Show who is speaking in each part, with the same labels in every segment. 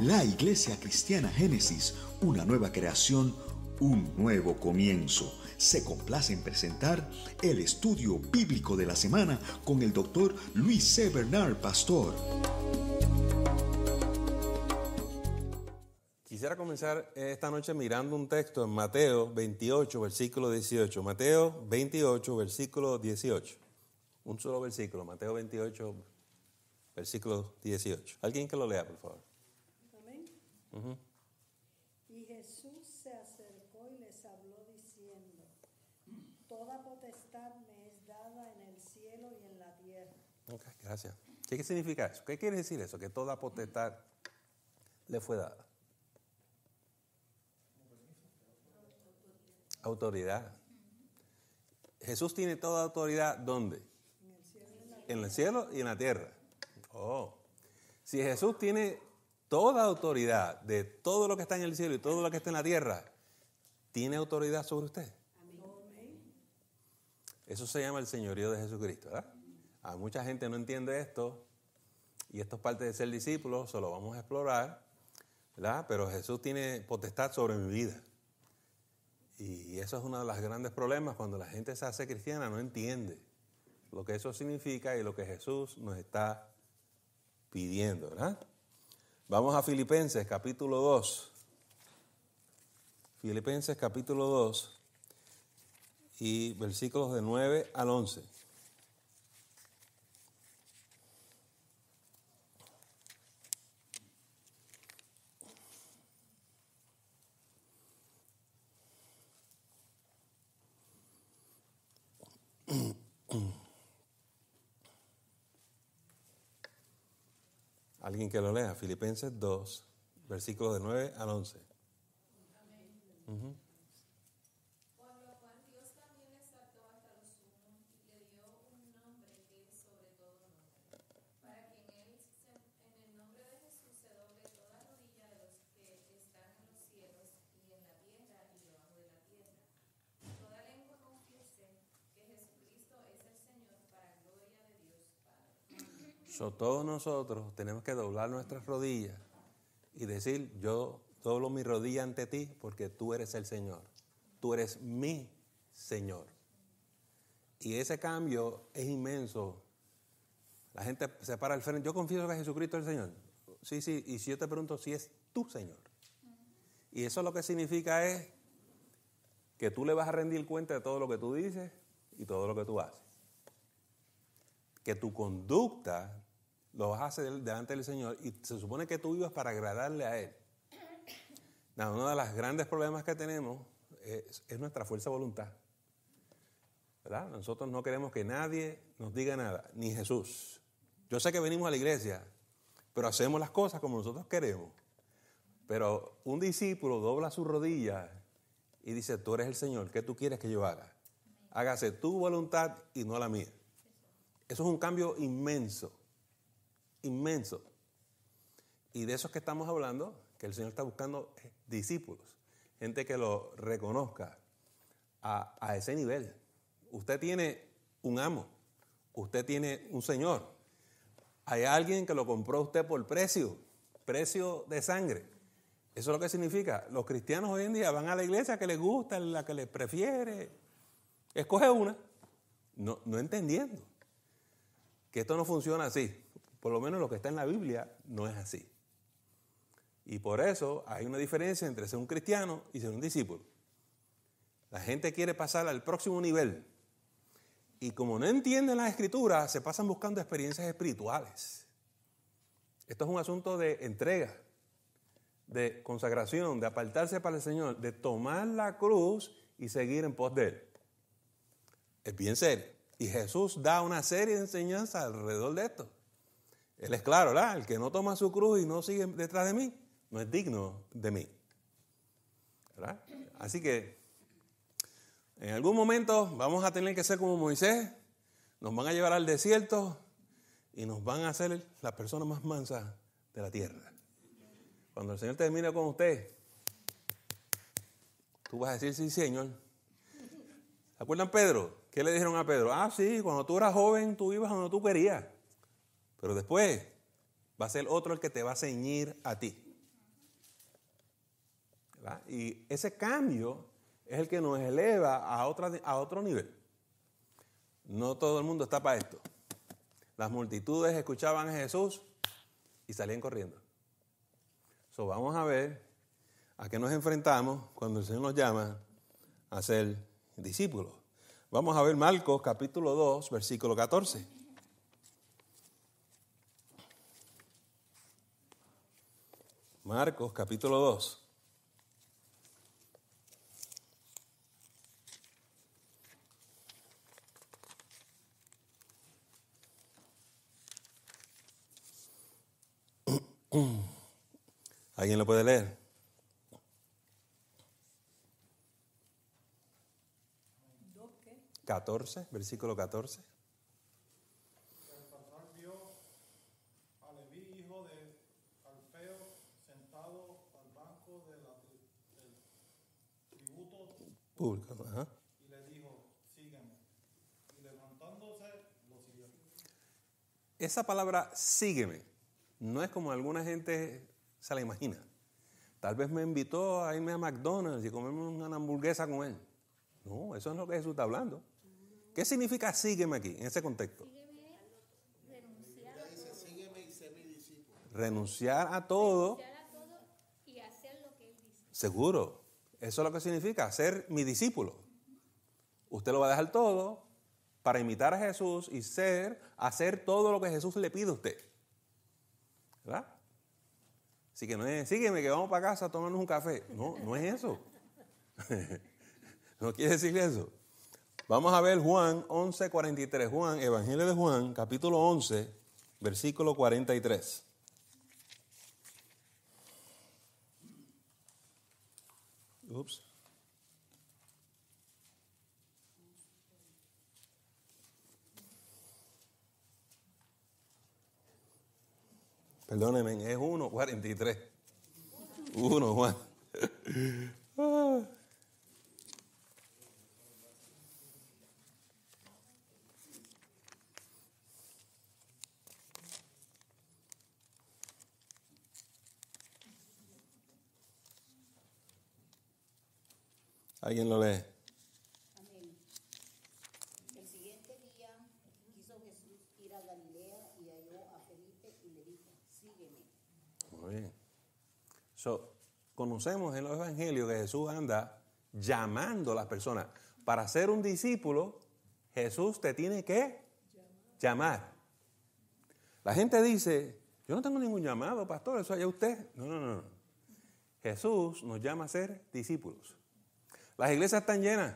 Speaker 1: La Iglesia Cristiana Génesis, una nueva creación, un nuevo comienzo. Se complace en presentar el estudio bíblico de
Speaker 2: la semana con el doctor Luis C. Bernard Pastor. Quisiera comenzar esta noche mirando un texto en Mateo 28, versículo 18. Mateo 28, versículo 18. Un solo versículo, Mateo 28, versículo 18. Alguien que lo lea, por favor.
Speaker 1: Y Jesús se acercó y les habló diciendo, toda potestad me es dada en el cielo y en la tierra.
Speaker 2: Ok, gracias. ¿Qué significa eso? ¿Qué quiere decir eso? Que toda potestad le fue dada. Autoridad. Jesús tiene toda autoridad, ¿dónde? En el cielo y en la tierra. En el cielo y en la tierra. Oh. Si Jesús tiene toda autoridad de todo lo que está en el cielo y todo lo que está en la tierra, tiene autoridad sobre usted. Eso se llama el señorío de Jesucristo, ¿verdad? A mucha gente no entiende esto y esto es parte de ser discípulo, se lo vamos a explorar, ¿verdad? Pero Jesús tiene potestad sobre mi vida. Y eso es uno de los grandes problemas cuando la gente se hace cristiana, no entiende lo que eso significa y lo que Jesús nos está pidiendo, ¿verdad? Vamos a Filipenses capítulo 2. Filipenses capítulo 2 y versículos de 9 al 11. Alguien que lo lea, Filipenses 2, versículos de 9 al 11. todos nosotros tenemos que doblar nuestras rodillas y decir, yo doblo mi rodilla ante ti porque tú eres el Señor. Tú eres mi Señor. Y ese cambio es inmenso. La gente se para al frente. Yo confieso que Jesucristo es el Señor. Sí, sí. Y si yo te pregunto si es tu Señor. Y eso lo que significa es que tú le vas a rendir cuenta de todo lo que tú dices y todo lo que tú haces. Que tu conducta lo vas a hacer delante del Señor y se supone que tú vives para agradarle a Él. uno de los grandes problemas que tenemos es, nuestra fuerza de voluntad. ¿Verdad? Nosotros no queremos que nadie nos diga nada, ni Jesús. Yo sé que venimos a la iglesia, pero hacemos las cosas como nosotros queremos. Pero un discípulo dobla su rodilla y dice, tú eres el Señor, ¿qué tú quieres que yo haga? Hágase tu voluntad y no la mía. Eso es un cambio inmenso inmenso. Y de eso que estamos hablando, que el Señor está buscando eh, discípulos, gente que lo reconozca a, ese nivel. Usted tiene un amo, usted tiene un Señor. Hay alguien que lo compró usted por precio, precio de sangre. Eso es lo que significa. Los cristianos hoy en día van a la iglesia que les gusta, la que les prefiere. Escoge una, no, no entendiendo que esto no funciona así por lo menos lo que está en la Biblia no es así. Y por eso hay una diferencia entre ser un cristiano y ser un discípulo. La gente quiere pasar al próximo nivel. Y como no entienden las escrituras, se pasan buscando experiencias espirituales. Esto es un asunto de entrega, de consagración, de apartarse para el Señor, de tomar la cruz y seguir en pos de Él. Es bien serio. Y Jesús da una serie de enseñanzas alrededor de esto. Él es claro, ¿verdad? El que no toma su cruz y no sigue detrás de mí, no es digno de mí. ¿Verdad? Así que en algún momento vamos a tener que ser como Moisés, nos van a llevar al desierto y nos van a hacer las personas más mansas de la tierra. Cuando el Señor termine con usted, tú vas a decir, sí, Señor. ¿Se acuerdan Pedro? ¿Qué le dijeron a Pedro? Ah, sí, cuando tú eras joven, tú ibas donde tú querías. Pero después va a ser otro el que te va a ceñir a ti. Y ese cambio es el que nos eleva a, a otro nivel. No todo el mundo está para esto. Las multitudes escuchaban a Jesús y salían corriendo. So, vamos a ver a qué nos enfrentamos cuando el Señor nos llama a ser discípulos. Vamos a ver Marcos capítulo 2, versículo 14. Marcos capítulo 2. ¿Alguien lo puede leer? 14, versículo 14. Pues, Esa palabra, sígueme, no es como alguna gente se la imagina. Tal vez me invitó a irme a McDonald's y comerme una hamburguesa con él. No, eso es lo que Jesús está hablando. ¿Qué significa sígueme aquí, en ese contexto? renunciar a todo. Seguro. Eso es lo que significa ser mi discípulo. Usted lo va a dejar todo para imitar a Jesús y ser, hacer todo lo que Jesús le pide a usted. ¿Verdad? Así que no es, sígueme que vamos para casa a tomarnos un café. No, no es eso. no quiere decir eso. Vamos a ver Juan 11, 43. Juan, Evangelio de Juan, capítulo 11, versículo 43. Oops. Perdónenme, es 1.43. 1, Juan. Ah. ¿Alguien lo lee? Amén. El siguiente día quiso Jesús ir a Galilea y halló a Felipe y le dijo, sígueme. Muy bien. So, conocemos en los evangelios que Jesús anda llamando a las personas. Para ser un discípulo, Jesús te tiene que llamar. La gente dice, yo no tengo ningún llamado, pastor, eso allá usted. No, no, no. Jesús nos llama a ser discípulos. Las iglesias están llenas.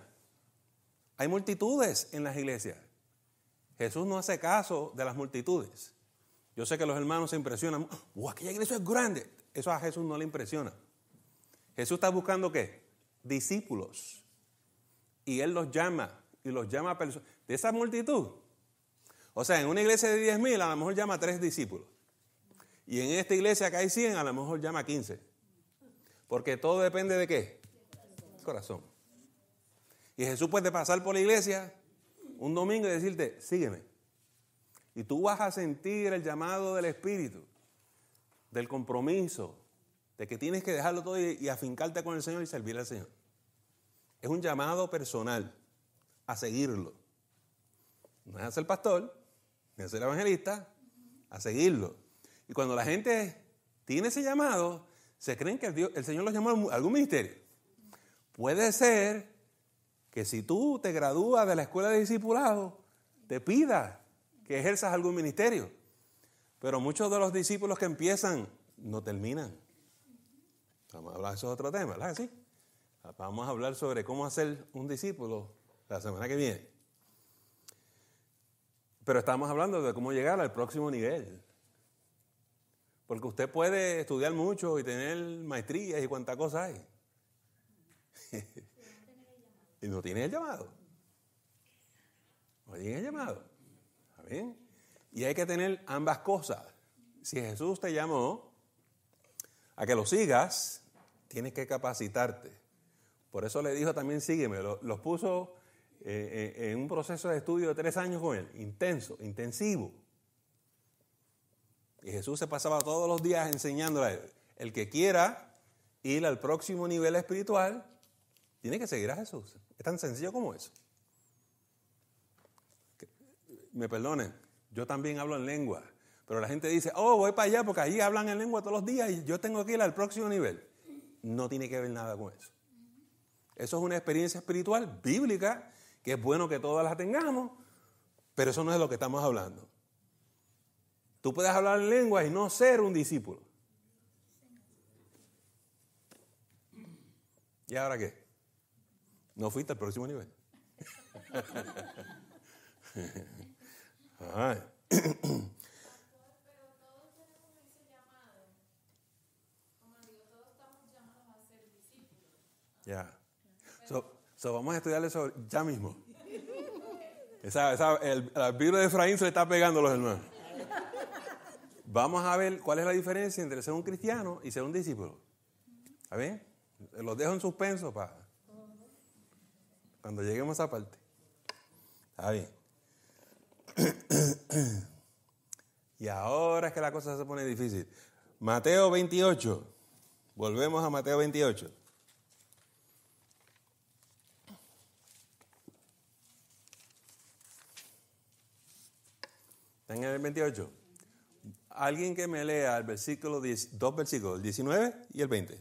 Speaker 2: Hay multitudes en las iglesias. Jesús no hace caso de las multitudes. Yo sé que los hermanos se impresionan. ¡Wow, aquella iglesia es grande! Eso a Jesús no le impresiona. Jesús está buscando qué? Discípulos. Y Él los llama. Y los llama a personas. De esa multitud. O sea, en una iglesia de 10.000 a lo mejor llama a tres discípulos. Y en esta iglesia que hay 100 a lo mejor llama a 15. Porque todo depende de qué? corazón. Y Jesús puede pasar por la iglesia un domingo y decirte, sígueme. Y tú vas a sentir el llamado del Espíritu, del compromiso, de que tienes que dejarlo todo y, afincarte con el Señor y servir al Señor. Es un llamado personal a seguirlo. No es a pastor, ni a ser evangelista, a seguirlo. Y cuando la gente tiene ese llamado, se creen que el, el Señor los llamó a algún ministerio. Puede ser que si tú te gradúas de la escuela de discipulado, te pida que ejerzas algún ministerio. Pero muchos de los discípulos que empiezan no terminan. Vamos a hablar de eso otro tema, ¿verdad? Sí. Vamos a hablar sobre cómo hacer un discípulo la semana que viene. Pero estamos hablando de cómo llegar al próximo nivel. Porque usted puede estudiar mucho y tener maestrías y cuánta cosa hay. y no tiene el llamado. No tiene el llamado. Y hay que tener ambas cosas. Si Jesús te llamó a que lo sigas, tienes que capacitarte. Por eso le dijo también sígueme. Los, puso eh, eh, en un proceso de estudio de tres años con él, intenso, intensivo. Y Jesús se pasaba todos los días enseñándole El que quiera ir al próximo nivel espiritual, tiene que seguir a Jesús. Es tan sencillo como eso. Me perdonen, yo también hablo en lengua, pero la gente dice, oh, voy para allá porque allí hablan en lengua todos los días y yo tengo que ir al próximo nivel. No tiene que ver nada con eso. Eso es una experiencia espiritual bíblica que es bueno que todas las tengamos, pero eso no es lo que estamos hablando. Tú puedes hablar en lengua y no ser un discípulo. ¿Y ahora qué? No fuiste al próximo nivel. Ya. So, so, vamos a estudiar eso ya mismo. el, el de Efraín se le está pegando a los hermanos. Vamos a ver cuál es la diferencia entre ser un cristiano y ser un discípulo. ¿Está bien? Los dejo en suspenso para cuando lleguemos a esa parte. Está bien. y ahora es que la cosa se pone difícil. Mateo 28. Volvemos a Mateo 28. ¿Están en el 28? Alguien que me lea el versículo dos versículos, el 19 y el 20.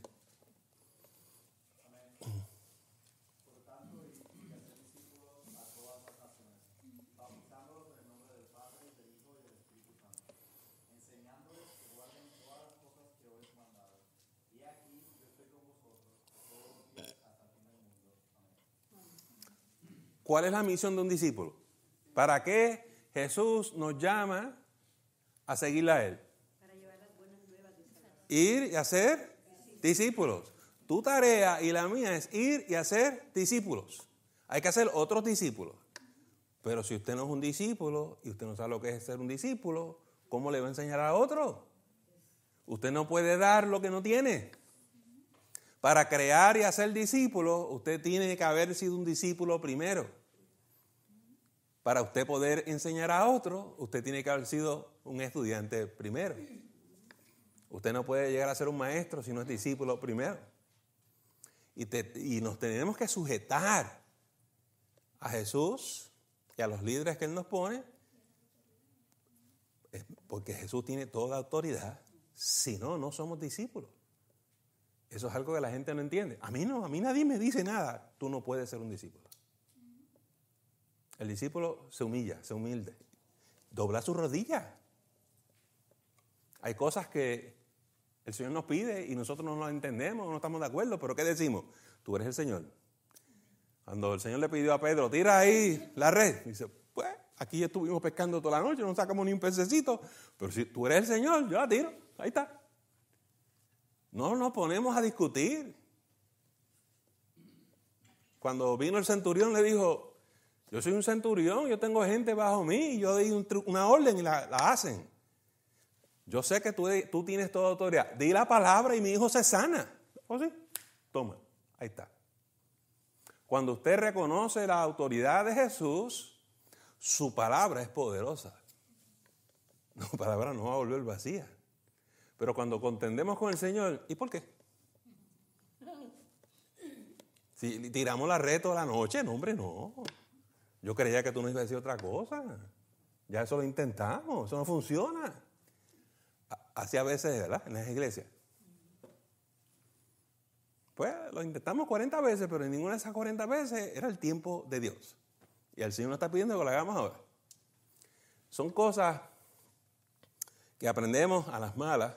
Speaker 2: ¿Cuál es la misión de un discípulo? ¿Para qué Jesús nos llama a seguirle a Él? Para llevar las buenas nuevas. Ir y hacer discípulos. Tu tarea y la mía es ir y hacer discípulos. Hay que hacer otros discípulos. Pero si usted no es un discípulo y usted no sabe lo que es ser un discípulo, ¿cómo le va a enseñar a otro? Usted no puede dar lo que no tiene. Para crear y hacer discípulos, usted tiene que haber sido un discípulo primero. Para usted poder enseñar a otro, usted tiene que haber sido un estudiante primero. Usted no puede llegar a ser un maestro si no es discípulo primero. Y, nos tenemos que sujetar a Jesús y a los líderes que Él nos pone, porque Jesús tiene toda autoridad. Si no, no somos discípulos. Eso es algo que la gente no entiende. A mí no, a mí nadie me dice nada. Tú no puedes ser un discípulo. El discípulo se humilla, se humilde. Dobla sus rodillas. Hay cosas que el Señor nos pide y nosotros no las entendemos, no estamos de acuerdo, pero ¿qué decimos? Tú eres el Señor. Cuando el Señor le pidió a Pedro, tira ahí la red, dice, pues aquí estuvimos pescando toda la noche, no sacamos ni un pececito, pero si tú eres el Señor, yo la tiro, ahí está. No nos ponemos a discutir. Cuando vino el centurión le dijo, yo soy un centurión, yo tengo gente bajo mí, y yo doy una orden y la, hacen. Yo sé que tú, tú tienes toda autoridad. Di la palabra y mi hijo se sana. ¿O sí? Toma, ahí está. Cuando usted reconoce la autoridad de Jesús, su palabra es poderosa. No, palabra no va a volver vacía. Pero cuando contendemos con el Señor, ¿y por qué? Si tiramos la red toda la noche, no, hombre, no. Yo creía que tú no ibas a decir otra cosa. Ya eso lo intentamos, eso no funciona. Así a veces, ¿verdad? En las iglesias. Pues lo intentamos 40 veces, pero en ninguna de esas 40 veces era el tiempo de Dios. Y el Señor nos está pidiendo que lo hagamos ahora. Son cosas que aprendemos a las malas,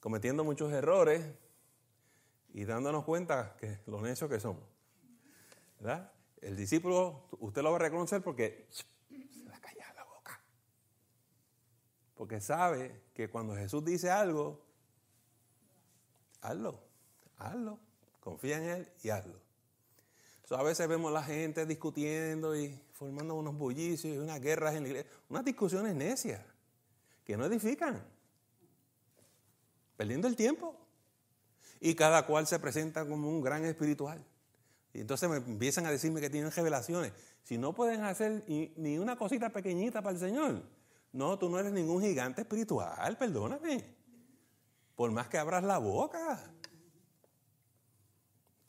Speaker 2: cometiendo muchos errores y dándonos cuenta que lo necios que somos. ¿Verdad? El discípulo, usted lo va a reconocer porque se va a callar la boca. Porque sabe que cuando Jesús dice algo, hazlo, hazlo. Confía en Él y hazlo. a veces vemos la gente discutiendo y formando unos bullicios y unas guerras en la iglesia. Unas discusiones necias que no edifican. Perdiendo el tiempo. Y cada cual se presenta como un gran espiritual. Y entonces me empiezan a decirme que tienen revelaciones. Si no pueden hacer ni una cosita pequeñita para el Señor, no, tú no eres ningún gigante espiritual, perdóname. Por más que abras la boca.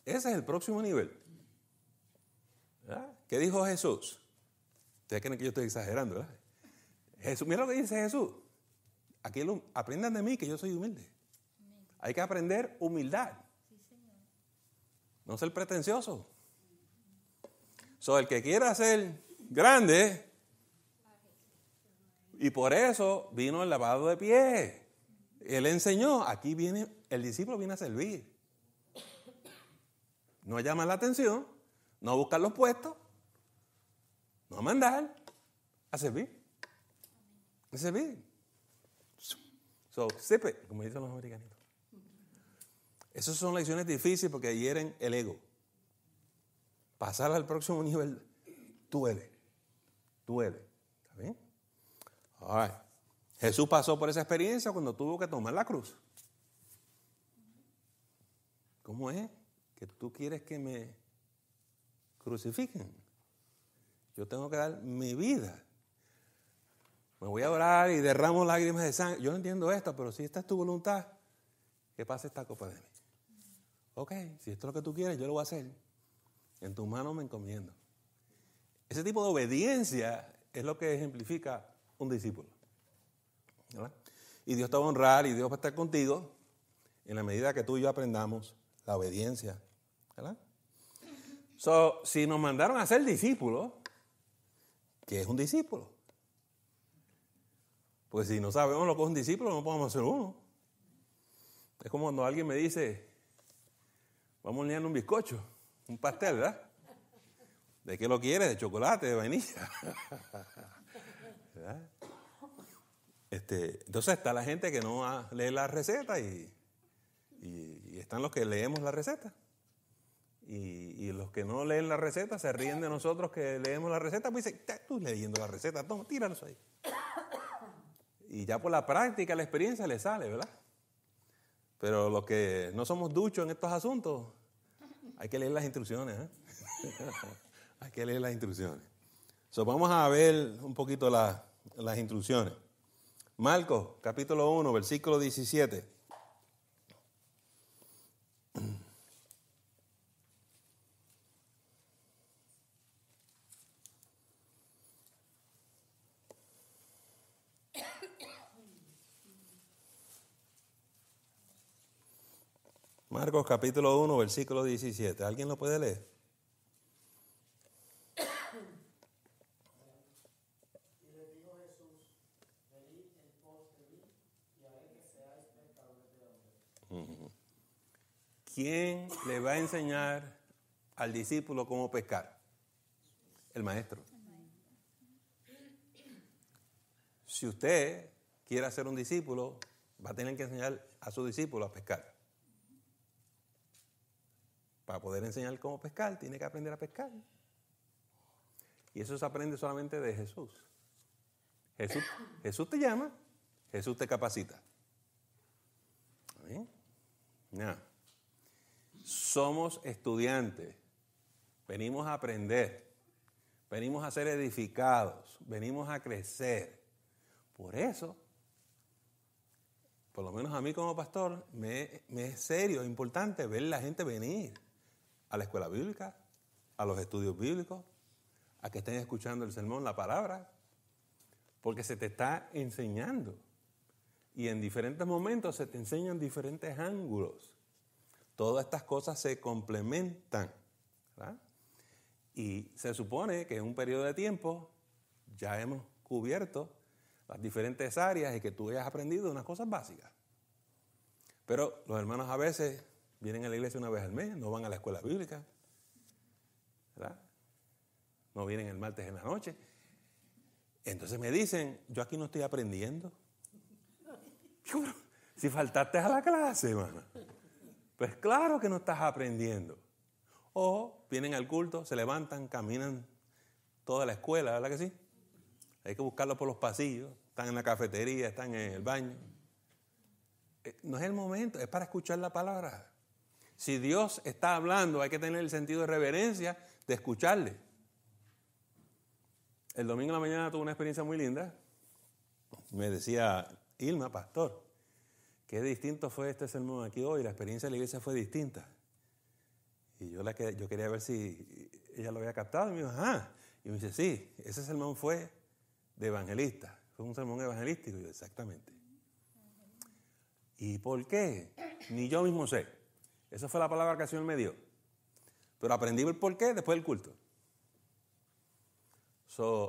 Speaker 2: Ese es el próximo nivel. ¿Qué dijo Jesús? Ustedes creen que yo estoy exagerando, ¿verdad? mira lo que dice Jesús. Aquí aprendan de mí que yo soy humilde. Hay que aprender humildad. No ser pretencioso. So, el que quiera ser grande, y por eso vino el lavado de pies. Él enseñó, aquí viene, el discípulo viene a servir. No llamar la atención, no buscar los puestos, no mandar, a servir. A servir. So, sip como dicen los americanos. Esas son lecciones difíciles porque hieren el ego. Pasar al próximo nivel duele. Duele. ¿Está bien? Jesús pasó por esa experiencia cuando tuvo que tomar la cruz. ¿Cómo es que tú quieres que me crucifiquen? Yo tengo que dar mi vida. Me voy a orar y derramo lágrimas de sangre. Yo no entiendo esto, pero si esta es tu voluntad, que pase esta copa de mí ok, si esto es lo que tú quieres, yo lo voy a hacer. En tus manos me encomiendo. Ese tipo de obediencia es lo que ejemplifica un discípulo. Y Dios te va a honrar y Dios va a estar contigo en la medida que tú y yo aprendamos la obediencia. si nos mandaron a ser discípulos, ¿qué es un discípulo? Pues si no sabemos lo que es un discípulo, no podemos ser uno. Es como cuando alguien me dice, Vamos a hornear un bizcocho, un pastel, ¿verdad? ¿De qué lo quieres? ¿De chocolate? ¿De vainilla? ¿verdad? Este, entonces está la gente que no lee la receta y, están los que leemos la receta. Y, los que no leen la receta se ríen de nosotros que leemos la receta, pues dicen, tú leyendo la receta, toma, tíralos ahí. Y ya por la práctica, la experiencia le sale, ¿verdad? Pero los que no somos duchos en estos asuntos, hay que leer las instrucciones. ¿eh? Hay que leer las instrucciones. So, vamos a ver un poquito las instrucciones. Marcos, capítulo 1, versículo 17. Marcos capítulo 1, versículo 17. ¿Alguien lo puede leer? ¿Quién le va a enseñar al discípulo cómo pescar? El maestro. Si usted quiere ser un discípulo, va a tener que enseñar a su discípulo a pescar. Para poder enseñar cómo pescar, tiene que aprender a pescar. Y eso se aprende solamente de Jesús. Jesús, te llama, Jesús te capacita. Somos estudiantes, venimos a aprender, venimos a ser edificados, venimos a crecer. Por eso, por lo menos a mí como pastor, me, es serio, importante ver la gente venir a la escuela bíblica, a los estudios bíblicos, a que estén escuchando el sermón, la palabra, porque se te está enseñando. Y en diferentes momentos se te enseñan diferentes ángulos. Todas estas cosas se complementan. Y se supone que en un periodo de tiempo ya hemos cubierto las diferentes áreas y que tú hayas aprendido unas cosas básicas. Pero los hermanos a veces Vienen a la iglesia una vez al mes, no van a la escuela bíblica, ¿verdad? No vienen el martes en la noche. Entonces me dicen, yo aquí no estoy aprendiendo. Si faltaste a la clase, hermano. Pues claro que no estás aprendiendo. O vienen al culto, se levantan, caminan toda la escuela, ¿verdad que sí? Hay que buscarlos por los pasillos, están en la cafetería, están en el baño. Eh, no es el momento, es para escuchar la palabra. Si Dios está hablando, hay que tener el sentido de reverencia de escucharle. El domingo en la mañana tuve una experiencia muy linda. Me decía Ilma, pastor, qué distinto fue este sermón aquí hoy. La experiencia de la iglesia fue distinta. Y yo, la yo quería ver si ella lo había captado. Y me ah". Y me dice, sí, ese sermón fue de evangelista. Fue un sermón evangelístico. Y yo, exactamente. ¿Y por qué? Ni yo mismo sé. Esa fue la palabra que el Señor me dio. Pero aprendí el porqué después del culto.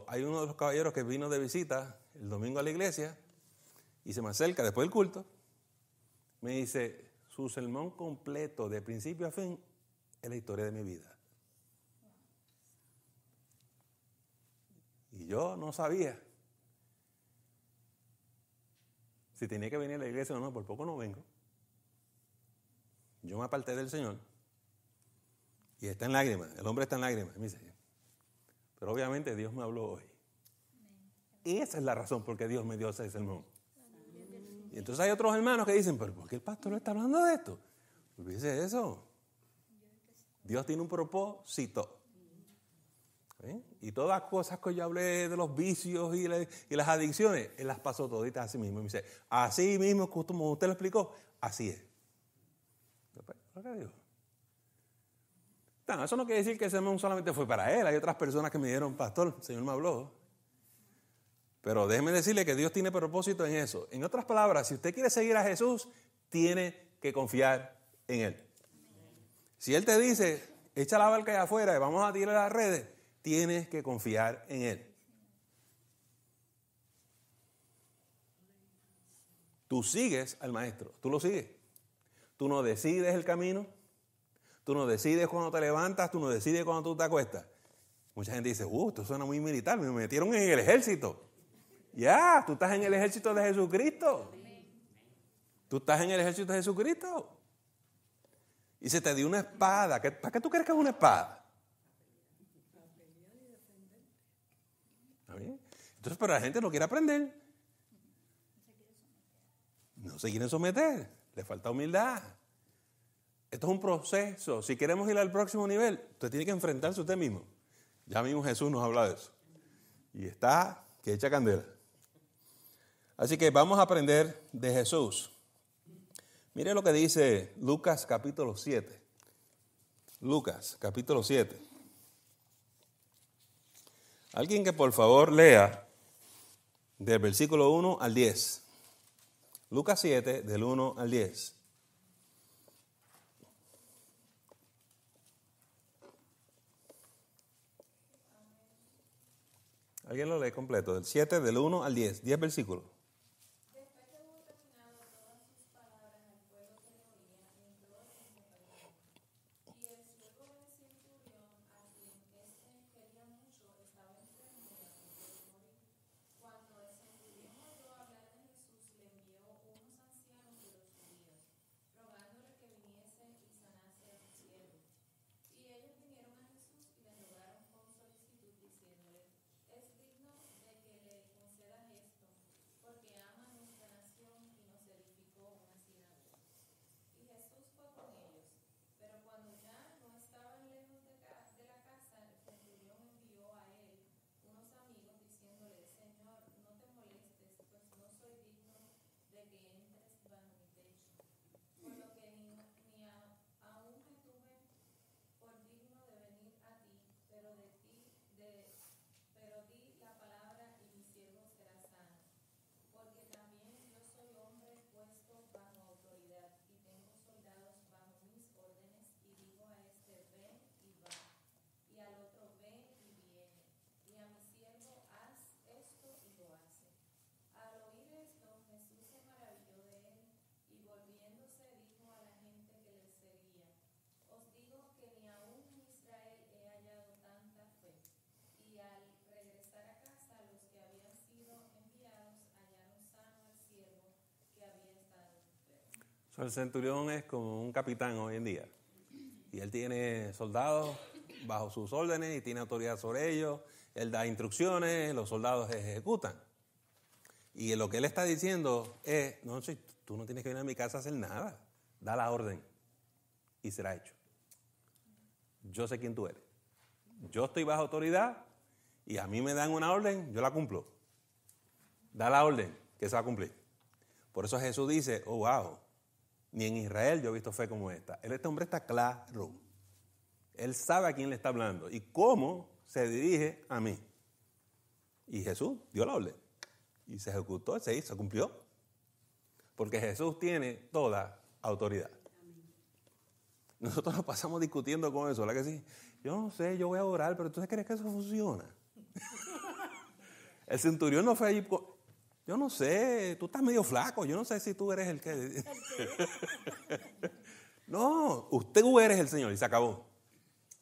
Speaker 2: hay uno de los caballeros que vino de visita el domingo a la iglesia y se me acerca después del culto. Me dice, su sermón completo de principio a fin es la historia de mi vida. Y yo no sabía si tenía que venir a la iglesia o no, por poco no vengo yo me aparté del Señor y está en lágrimas, el hombre está en lágrimas, Pero obviamente Dios me habló hoy. Y esa es la razón por qué Dios me dio ese sermón. Y entonces hay otros hermanos que dicen, pero ¿por qué el pastor no está hablando de esto? Pues dice eso. Dios tiene un propósito. ¿Eh? Y todas las cosas que yo hablé de los vicios y, las adicciones, Él las pasó toditas a sí mismo. Y me dice, así mismo, como usted lo explicó, así es. No, eso no quiere decir que ese mon solamente fue para él. Hay otras personas que me dieron pastor, el Señor me habló. Pero déjeme decirle que Dios tiene propósito en eso. En otras palabras, si usted quiere seguir a Jesús, tiene que confiar en Él. Si Él te dice, echa la barca allá afuera y vamos a tirar las redes, tienes que confiar en Él. Tú sigues al maestro, tú lo sigues. Tú no decides el camino. Tú no decides cuando te levantas. Tú no decides cuando tú te acuestas. Mucha gente dice, uh, esto suena muy militar. Me metieron en el ejército. Ya, tú estás en el ejército de Jesucristo. Tú estás en el ejército de Jesucristo. Y se te dio una espada. ¿Para qué tú crees que es una espada? Entonces, pero la gente no quiere aprender. No se quieren someter le falta humildad. Esto es un proceso. Si queremos ir al próximo nivel, usted tiene que enfrentarse a usted mismo. Ya mismo Jesús nos habla de eso. Y está que echa candela. Así que vamos a aprender de Jesús. Mire lo que dice Lucas capítulo 7. Lucas capítulo 7. Alguien que por favor lea del versículo 1 al 10. Lucas 7, del 1 al 10. ¿Alguien lo lee completo? Del 7, del 1 al 10, 10 versículos. El centurión es como un capitán hoy en día. Y él tiene soldados bajo sus órdenes y tiene autoridad sobre ellos. Él da instrucciones, los soldados ejecutan. Y lo que él está diciendo es, no, sé, tú no tienes que venir a mi casa a hacer nada. Da la orden y será hecho. Yo sé quién tú eres. Yo estoy bajo autoridad y a mí me dan una orden, yo la cumplo. Da la orden que se va a cumplir. Por eso Jesús dice, oh, wow, ni en Israel yo he visto fe como esta. Este hombre está claro. Él sabe a quién le está hablando y cómo se dirige a mí. Y Jesús dio la orden. Y se ejecutó, se hizo, se cumplió. Porque Jesús tiene toda autoridad. Nosotros nos pasamos discutiendo con eso, La que sí? Yo no sé, yo voy a orar, pero ¿tú crees que eso funciona? El centurión no fue allí yo no sé, tú estás medio flaco, yo no sé si tú eres el que... no, usted eres el Señor y se acabó.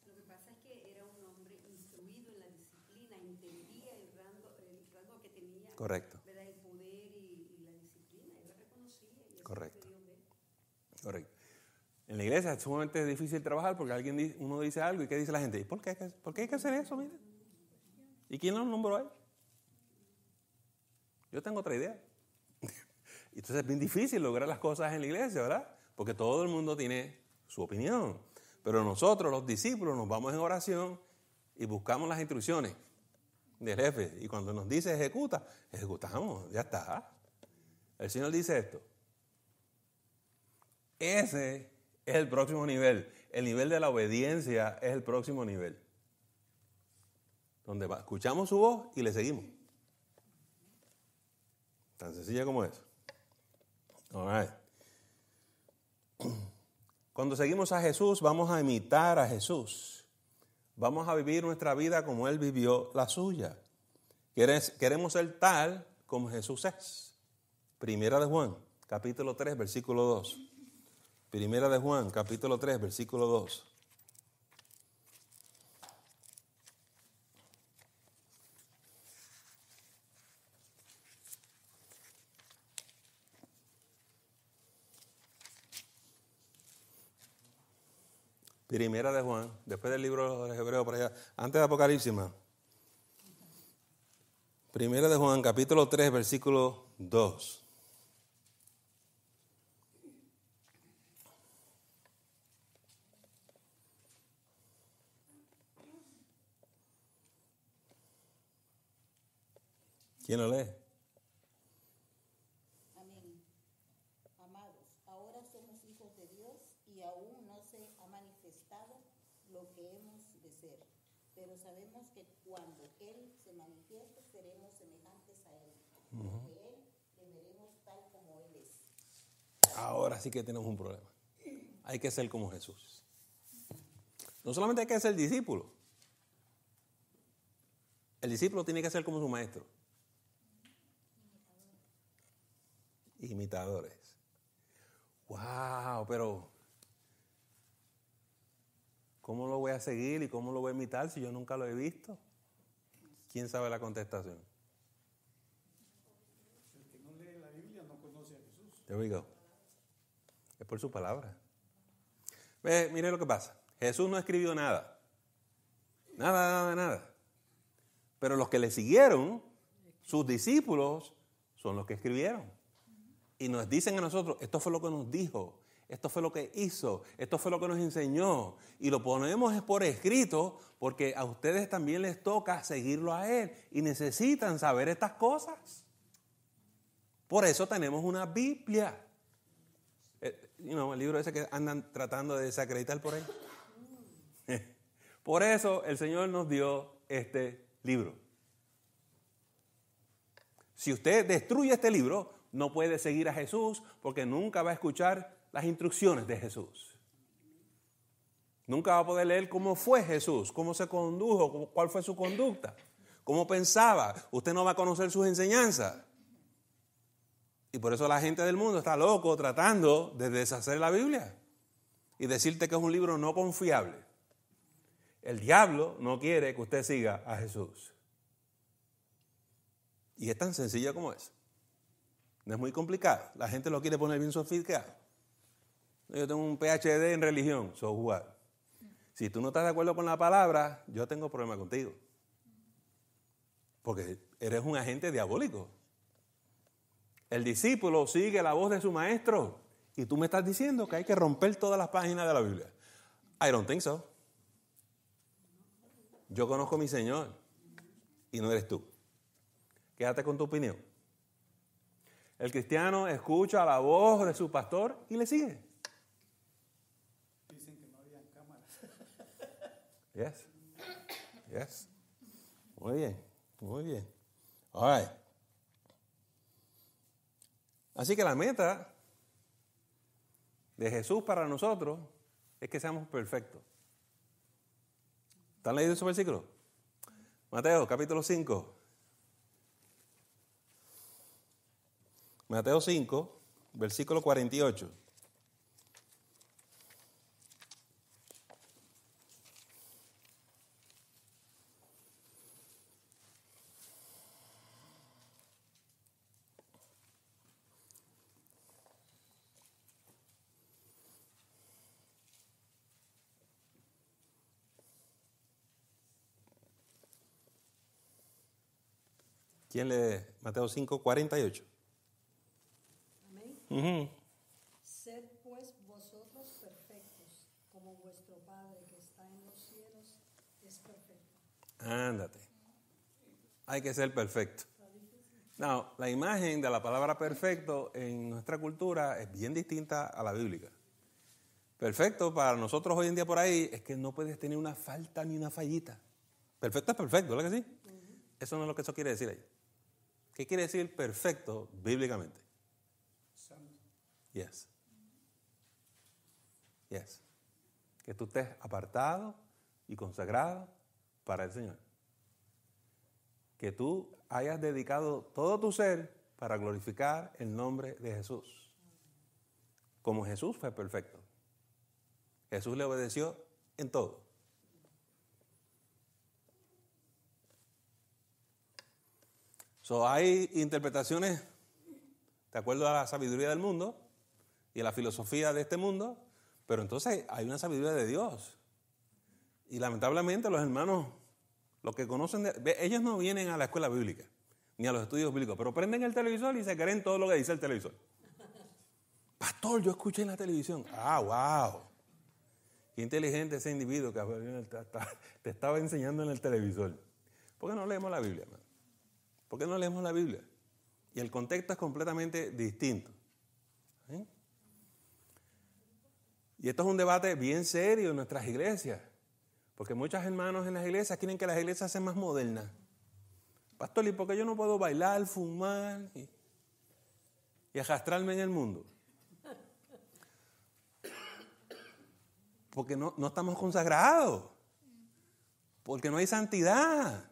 Speaker 2: Lo que pasa es que era un hombre instruido en la disciplina, entendía el rango, el rango que tenía. Correcto. ¿verdad? El poder y, y la disciplina, él lo reconocía. y Correcto. Correcto. En la iglesia es sumamente difícil trabajar porque alguien dice uno dice algo y ¿qué dice la gente? ¿Por qué, por qué hay que hacer eso? Mira? ¿Y quién lo nombró a él? Yo tengo otra idea. Entonces es bien difícil lograr las cosas en la iglesia, ¿verdad? Porque todo el mundo tiene su opinión. Pero nosotros, los discípulos, nos vamos en oración y buscamos las instrucciones del jefe. Y cuando nos dice ejecuta, ejecutamos, ya está. El Señor dice esto. Ese es el próximo nivel. El nivel de la obediencia es el próximo nivel. Donde escuchamos su voz y le seguimos. Tan sencilla como es Cuando seguimos a Jesús, vamos a imitar a Jesús. Vamos a vivir nuestra vida como Él vivió la suya. Queremos ser tal como Jesús es. Primera de Juan, capítulo 3, versículo 2. Primera de Juan, capítulo 3, versículo 2. Primera de Juan, después del libro de los Hebreos, para allá, antes de Apocalipsis Primera de Juan, capítulo 3, versículo 2. ¿Quién lo lee? ahora sí que tenemos un problema. Hay que ser como Jesús. No solamente hay que ser discípulo. El discípulo tiene que ser como su maestro. Imitadores. Wow, pero ¿cómo lo voy a seguir y cómo lo voy a imitar si yo nunca lo he visto? ¿Quién sabe la contestación?
Speaker 3: El que no lee la Biblia no conoce a Jesús.
Speaker 2: There we go por su palabra. mire lo que pasa. Jesús no escribió nada. Nada, nada, nada. Pero los que le siguieron, sus discípulos, son los que escribieron. Y nos dicen a nosotros, esto fue lo que nos dijo, esto fue lo que hizo, esto fue lo que nos enseñó. Y lo ponemos por escrito porque a ustedes también les toca seguirlo a Él y necesitan saber estas cosas. Por eso tenemos una Biblia you el libro ese que andan tratando de desacreditar por ahí. por eso el Señor nos dio este libro. Si usted destruye este libro, no puede seguir a Jesús porque nunca va a escuchar las instrucciones de Jesús. Nunca va a poder leer cómo fue Jesús, cómo se condujo, cuál fue su conducta, cómo pensaba. Usted no va a conocer sus enseñanzas. Y por eso la gente del mundo está loco tratando de deshacer la Biblia y decirte que es un libro no confiable. El diablo no quiere que usted siga a Jesús. Y es tan sencilla como es. No es muy complicado. La gente lo quiere poner bien sofisticado. Yo tengo un PhD en religión, soy Si tú no estás de acuerdo con la palabra, yo tengo problema contigo. Porque eres un agente diabólico. El discípulo sigue la voz de su maestro. Y tú me estás diciendo que hay que romper todas las páginas de la Biblia. I don't think so. Yo conozco a mi Señor y no eres tú. Quédate con tu opinión. El cristiano escucha la voz de su pastor y le sigue. Dicen que no había cámaras. Yes. Yes. Muy bien. Muy bien. All right. Así que la meta de Jesús para nosotros es que seamos perfectos. ¿Están leyendo esos versículo? Mateo, capítulo 5. Mateo 5, versículo 48. Mateo 5, 48? Amén. Sed pues vosotros perfectos,
Speaker 1: como vuestro Padre que está en los cielos es perfecto.
Speaker 2: Ándate. Hay que ser perfecto. No, la imagen de la palabra perfecto en nuestra cultura es bien distinta a la bíblica. Perfecto para nosotros hoy en día por ahí es que no puedes tener una falta ni una fallita. Perfecto es perfecto, ¿verdad que sí? Eso no es lo que eso quiere decir ahí. ¿Qué quiere decir perfecto bíblicamente? Yes. Yes. Que tú estés apartado y consagrado para el Señor. Que tú hayas dedicado todo tu ser para glorificar el nombre de Jesús. Como Jesús fue perfecto. Jesús le obedeció en todo. So, hay interpretaciones de acuerdo a la sabiduría del mundo y a la filosofía de este mundo, pero entonces hay una sabiduría de Dios. Y lamentablemente los hermanos, los que conocen, ellos no vienen a la escuela bíblica ni a los estudios bíblicos, pero prenden el televisor y se creen todo lo que dice el televisor. Pastor, yo escuché en la televisión. Ah, wow. Qué inteligente ese individuo que te estaba enseñando en el televisor. ¿Por qué no leemos la Biblia, hermano? ¿Por qué no leemos la Biblia? Y el contexto es completamente distinto. Y esto es un debate bien serio en nuestras iglesias, porque muchos hermanos en las iglesias quieren que las iglesias sean más modernas. Pastor, ¿y por qué yo no puedo bailar, fumar y, y arrastrarme en el mundo? Porque no, no estamos consagrados, porque no hay santidad.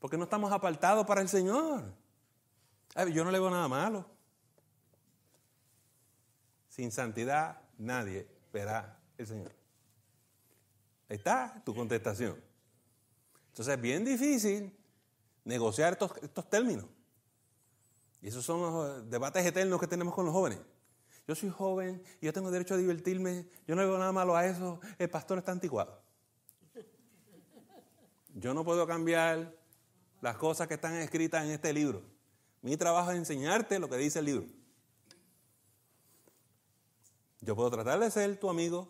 Speaker 2: Porque no estamos apartados para el Señor. yo no le veo nada malo. Sin santidad nadie verá el Señor. Ahí está tu contestación. Entonces es bien difícil negociar estos, términos. Y esos son los debates eternos que tenemos con los jóvenes. Yo soy joven y yo tengo derecho a divertirme. Yo no veo nada malo a eso. El pastor está anticuado. Yo no puedo cambiar las cosas que están escritas en este libro. Mi trabajo es enseñarte lo que dice el libro. Yo puedo tratar de ser tu amigo.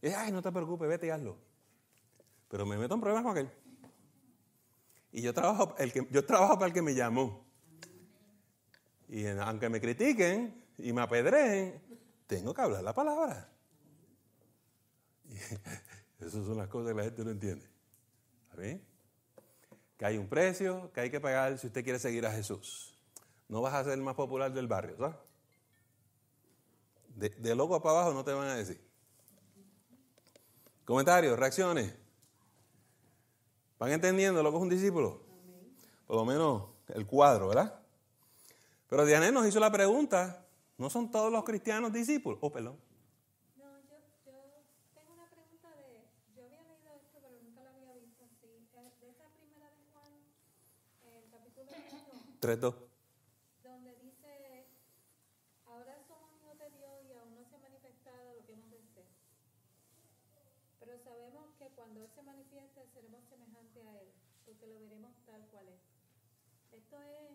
Speaker 2: Y, Ay, no te preocupes, vete y hazlo. Pero me meto en problemas con aquel. Y yo trabajo, el que, yo trabajo para el que me llamó. Y aunque me critiquen y me apedreen, tengo que hablar la palabra. Eso esas son las cosas que la gente no entiende que hay un precio que hay que pagar si usted quiere seguir a Jesús. No vas a ser el más popular del barrio, ¿sabes? De, loco para abajo no te van a decir. Comentarios, reacciones. ¿Van entendiendo lo que es un discípulo? Por lo menos el cuadro, ¿verdad? Pero Diane nos hizo la pregunta, ¿no son todos los cristianos discípulos? Oh, perdón.
Speaker 4: 2. Donde dice, ahora somos hijos de Dios y aún no se ha manifestado lo que hemos de ser. Pero sabemos que cuando Él se manifieste seremos semejantes a Él, porque lo veremos tal cual es. Esto es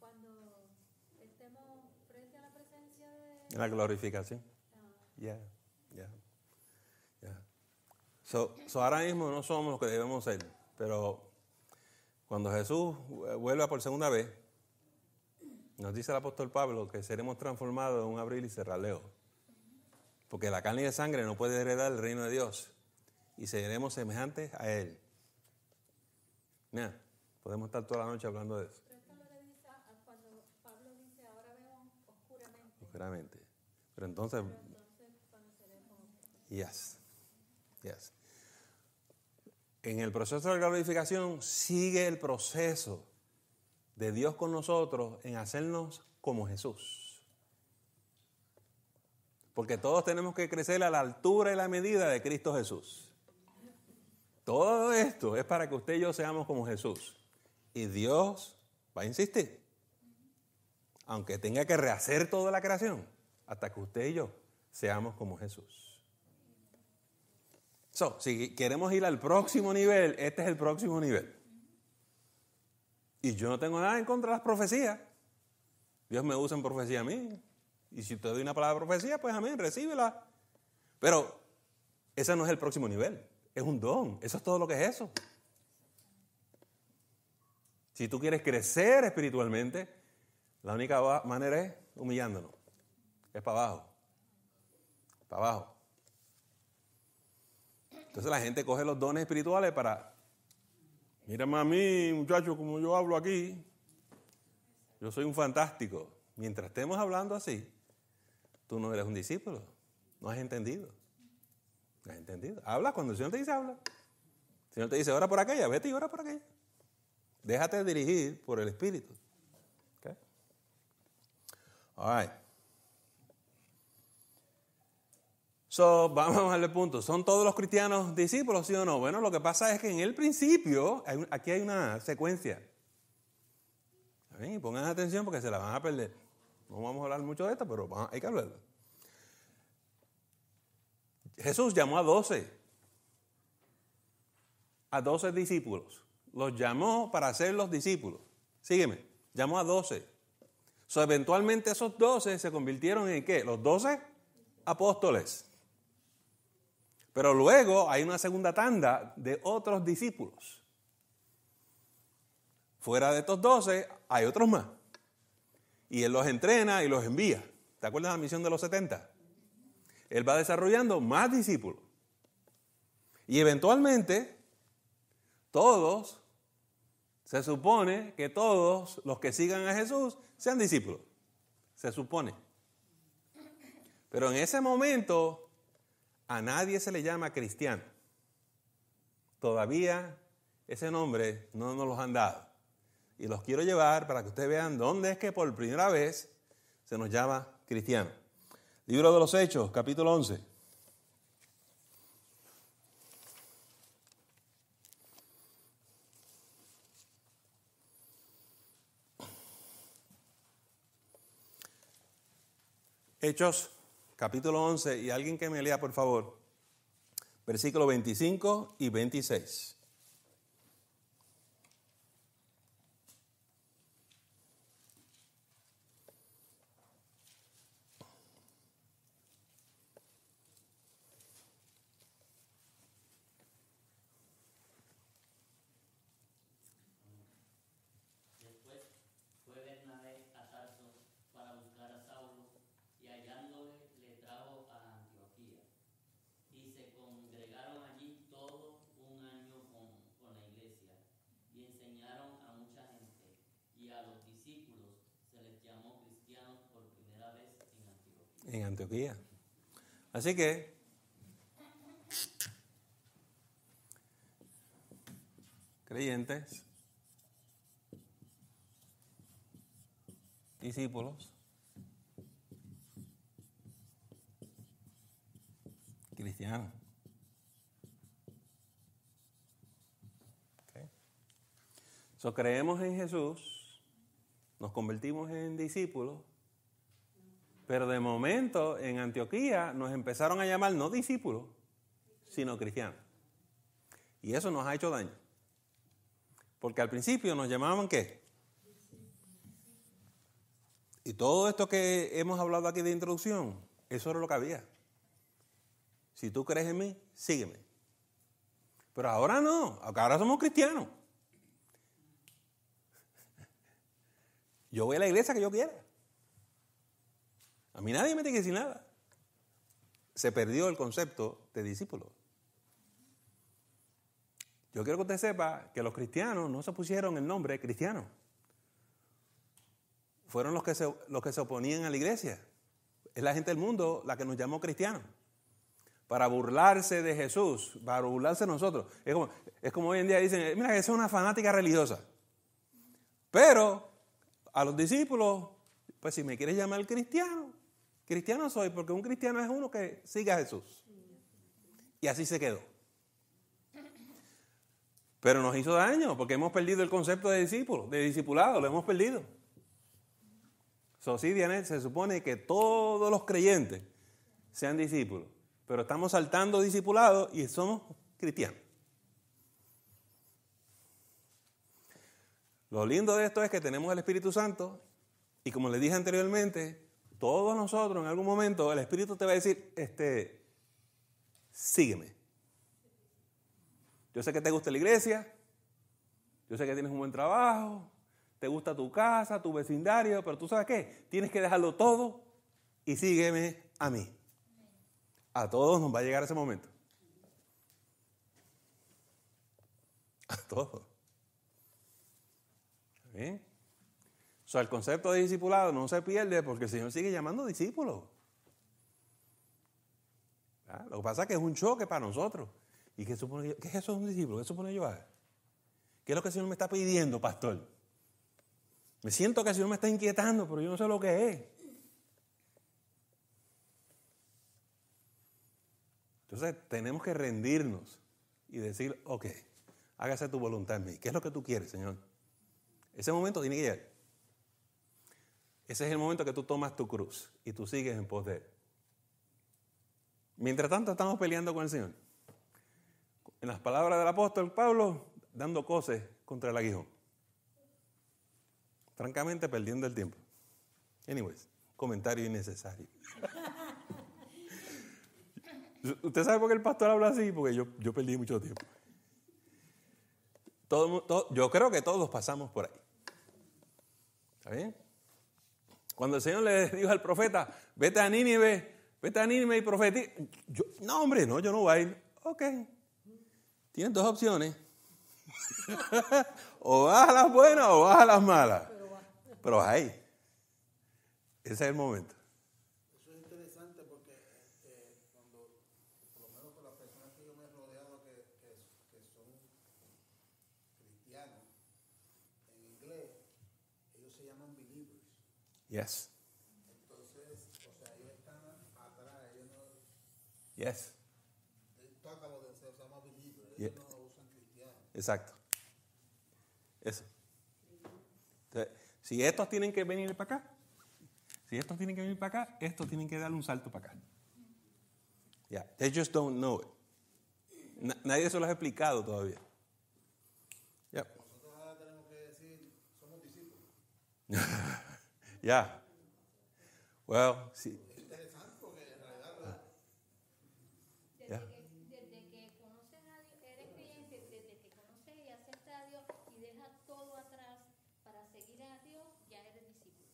Speaker 4: cuando estemos frente a la
Speaker 2: presencia de... La glorificación. Uh, ah. yeah, ya. So, so ahora mismo no somos lo que debemos ser, pero cuando Jesús vuelva por segunda vez, nos dice el apóstol Pablo que seremos transformados en un abril y cerraleo. Porque la carne y la sangre no puede heredar el reino de Dios. Y seremos semejantes a Él. Mira, podemos estar toda la noche hablando de eso. Pero esto lo dice cuando Pablo dice, ahora vemos oscuramente. Oscuramente. Pero entonces... Yes. Yes en el proceso de glorificación sigue el proceso de Dios con nosotros en hacernos como Jesús. Porque todos tenemos que crecer a la altura y la medida de Cristo Jesús. Todo esto es para que usted y yo seamos como Jesús. Y Dios va a insistir. Aunque tenga que rehacer toda la creación, hasta que usted y yo seamos como Jesús si queremos ir al próximo nivel, este es el próximo nivel. Y yo no tengo nada en contra de las profecías. Dios me usa en profecía a mí. Y si te doy una palabra de profecía, pues a mí, recíbela. Pero ese no es el próximo nivel. Es un don. Eso es todo lo que es eso. Si tú quieres crecer espiritualmente, la única manera es humillándonos. Es para abajo. Para abajo. Entonces la gente coge los dones espirituales para, mírame a mí, muchacho, como yo hablo aquí, yo soy un fantástico. Mientras estemos hablando así, tú no eres un discípulo, no has entendido. No has entendido. Habla cuando el Señor te dice, habla. si no te dice, ora por aquella, vete y ora por aquella. Déjate dirigir por el Espíritu. ¿Ok? vamos a darle punto. ¿Son todos los cristianos discípulos, sí o no? Bueno, lo que pasa es que en el principio, aquí hay una secuencia. Y Pongan atención porque se la van a perder. No vamos a hablar mucho de esto, pero hay que hablarlo. Jesús llamó a doce, a doce discípulos. Los llamó para ser los discípulos. Sígueme, llamó a doce. eventualmente esos doce se convirtieron en qué? Los doce apóstoles. Pero luego hay una segunda tanda de otros discípulos. Fuera de estos doce hay otros más. Y él los entrena y los envía. ¿Te acuerdas de la misión de los 70? Él va desarrollando más discípulos. Y eventualmente, todos, se supone que todos los que sigan a Jesús sean discípulos. Se supone. Pero en ese momento a nadie se le llama cristiano. Todavía ese nombre no nos los han dado. Y los quiero llevar para que ustedes vean dónde es que por primera vez se nos llama cristiano. Libro de los Hechos, capítulo 11. Hechos capítulo 11, y alguien que me lea, por favor, versículo 25 y 26. en Antioquía. Así que creyentes, discípulos, cristianos. So, creemos en Jesús, nos convertimos en discípulos pero de momento en Antioquía nos empezaron a llamar no discípulos, sino cristianos. Y eso nos ha hecho daño. Porque al principio nos llamaban qué? Y todo esto que hemos hablado aquí de introducción, eso era lo que había. Si tú crees en mí, sígueme. Pero ahora no, ahora somos cristianos. Yo voy a la iglesia que yo quiera. A mí nadie me tiene que decir nada. Se perdió el concepto de discípulo. Yo quiero que usted sepa que los cristianos no se pusieron el nombre cristiano. Fueron los que se, los que se oponían a la iglesia. Es la gente del mundo la que nos llamó cristianos para burlarse de Jesús, para burlarse de nosotros. Es como, hoy en día dicen, mira, que es una fanática religiosa. Pero a los discípulos, pues si me quieres llamar cristiano, Cristiano soy porque un cristiano es uno que sigue a Jesús. Y así se quedó. Pero nos hizo daño porque hemos perdido el concepto de discípulo, de discipulado, lo hemos perdido. So, sí, se supone que todos los creyentes sean discípulos, pero estamos saltando discipulados y somos cristianos. Lo lindo de esto es que tenemos el Espíritu Santo y como le dije anteriormente, todos nosotros en algún momento el Espíritu te va a decir, este, sígueme. Yo sé que te gusta la iglesia, yo sé que tienes un buen trabajo, te gusta tu casa, tu vecindario, pero tú sabes qué, tienes que dejarlo todo y sígueme a mí. A todos nos va a llegar ese momento. A todos. O sea, el concepto de discipulado no se pierde porque el Señor sigue llamando discípulos. Ah, lo que pasa es que es un choque para nosotros. ¿Y qué, supone yo? ¿Qué es eso de un discípulo? ¿Qué supone yo ¿Qué es lo que el Señor me está pidiendo, pastor? Me siento que el Señor me está inquietando, pero yo no sé lo que es. Entonces tenemos que rendirnos y decir, ok, hágase tu voluntad en mí. ¿Qué es lo que tú quieres, Señor? Ese momento tiene que llegar. Ese es el momento que tú tomas tu cruz y tú sigues en pos de Él. Mientras tanto estamos peleando con el Señor. En las palabras del apóstol Pablo, dando coces contra el aguijón. Francamente, perdiendo el tiempo. Anyways, comentario innecesario. ¿Usted sabe por qué el pastor habla así? Porque yo, yo perdí mucho tiempo. yo creo que todos pasamos por ahí. ¿Está bien? Cuando el Señor le dijo al profeta, vete a Nínive, vete a Nínive y profetiza. Yo, no, hombre, no, yo no voy a ir. Ok. Tienes dos opciones. o vas a las buenas o vas a las malas. Pero vas ahí. Ese es el momento. Yes.
Speaker 3: Entonces, o sea, ellos están atrás,
Speaker 2: ellos no. Yes. de ser ellos yeah. no usan cristianos, Exacto. Eso. Entonces, si estos tienen que venir para acá, si estos tienen que venir para acá, estos tienen que dar un salto para acá. Yeah, they just don't know it. nadie se lo ha explicado todavía. Ya. Nosotros ahora tenemos que decir, somos discípulos. Ya. Well, sí. Desde que conoces oh,
Speaker 5: a Dios eres cliente, desde que conoces y a Dios y deja todo atrás para seguir a Dios ya eres discípulo.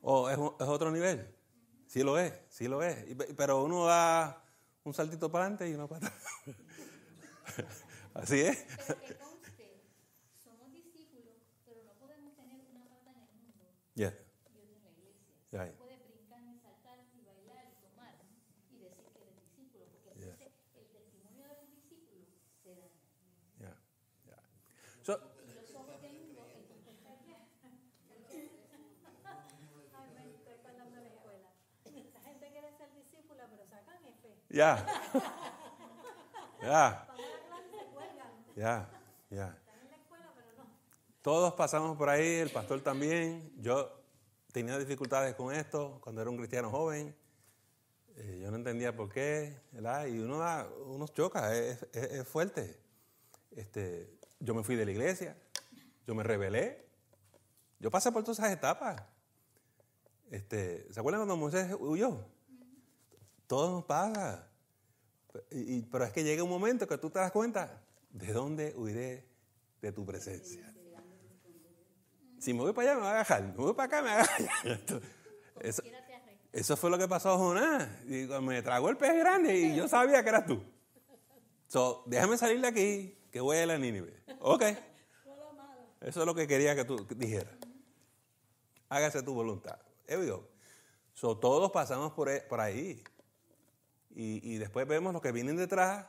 Speaker 2: O es otro nivel. Sí lo es, sí lo es. Pero uno da un saltito para adelante y uno para Así es.
Speaker 5: Yeah. Dios en la iglesia. Yeah. Puede brincar y saltar y bailar y tomar y decir que eres discípulo, porque yeah. el testimonio de un discípulo se da. Yeah. Yeah.
Speaker 4: So, y los ojos del mundo Ay, me estoy faltando la escuela. La
Speaker 2: gente quiere ser discípula, pero sacan fe. Ya. Ya. Ya, ya. Todos pasamos por ahí, el pastor también. Yo tenía dificultades con esto cuando era un cristiano joven. Eh, yo no entendía por qué, ¿verdad? Y uno, da, uno choca, es, fuerte. Este, yo me fui de la iglesia, yo me rebelé, yo pasé por todas esas etapas. Este, ¿Se acuerdan cuando Moisés huyó? Todo nos pasa. pero es que llega un momento que tú te das cuenta, ¿de dónde huiré de tu presencia? Si me voy para allá, me va a agarrar. Me voy para acá, me va a agarrar. Eso, fue lo que pasó a Jonás. Me tragó el pez grande y yo sabía que eras tú. So, déjame salir de aquí, que voy a la Nínive. Ok. Eso es lo que quería que tú dijeras. Hágase tu voluntad. Here so, todos pasamos e, por, ahí. Y, y después vemos los que vienen detrás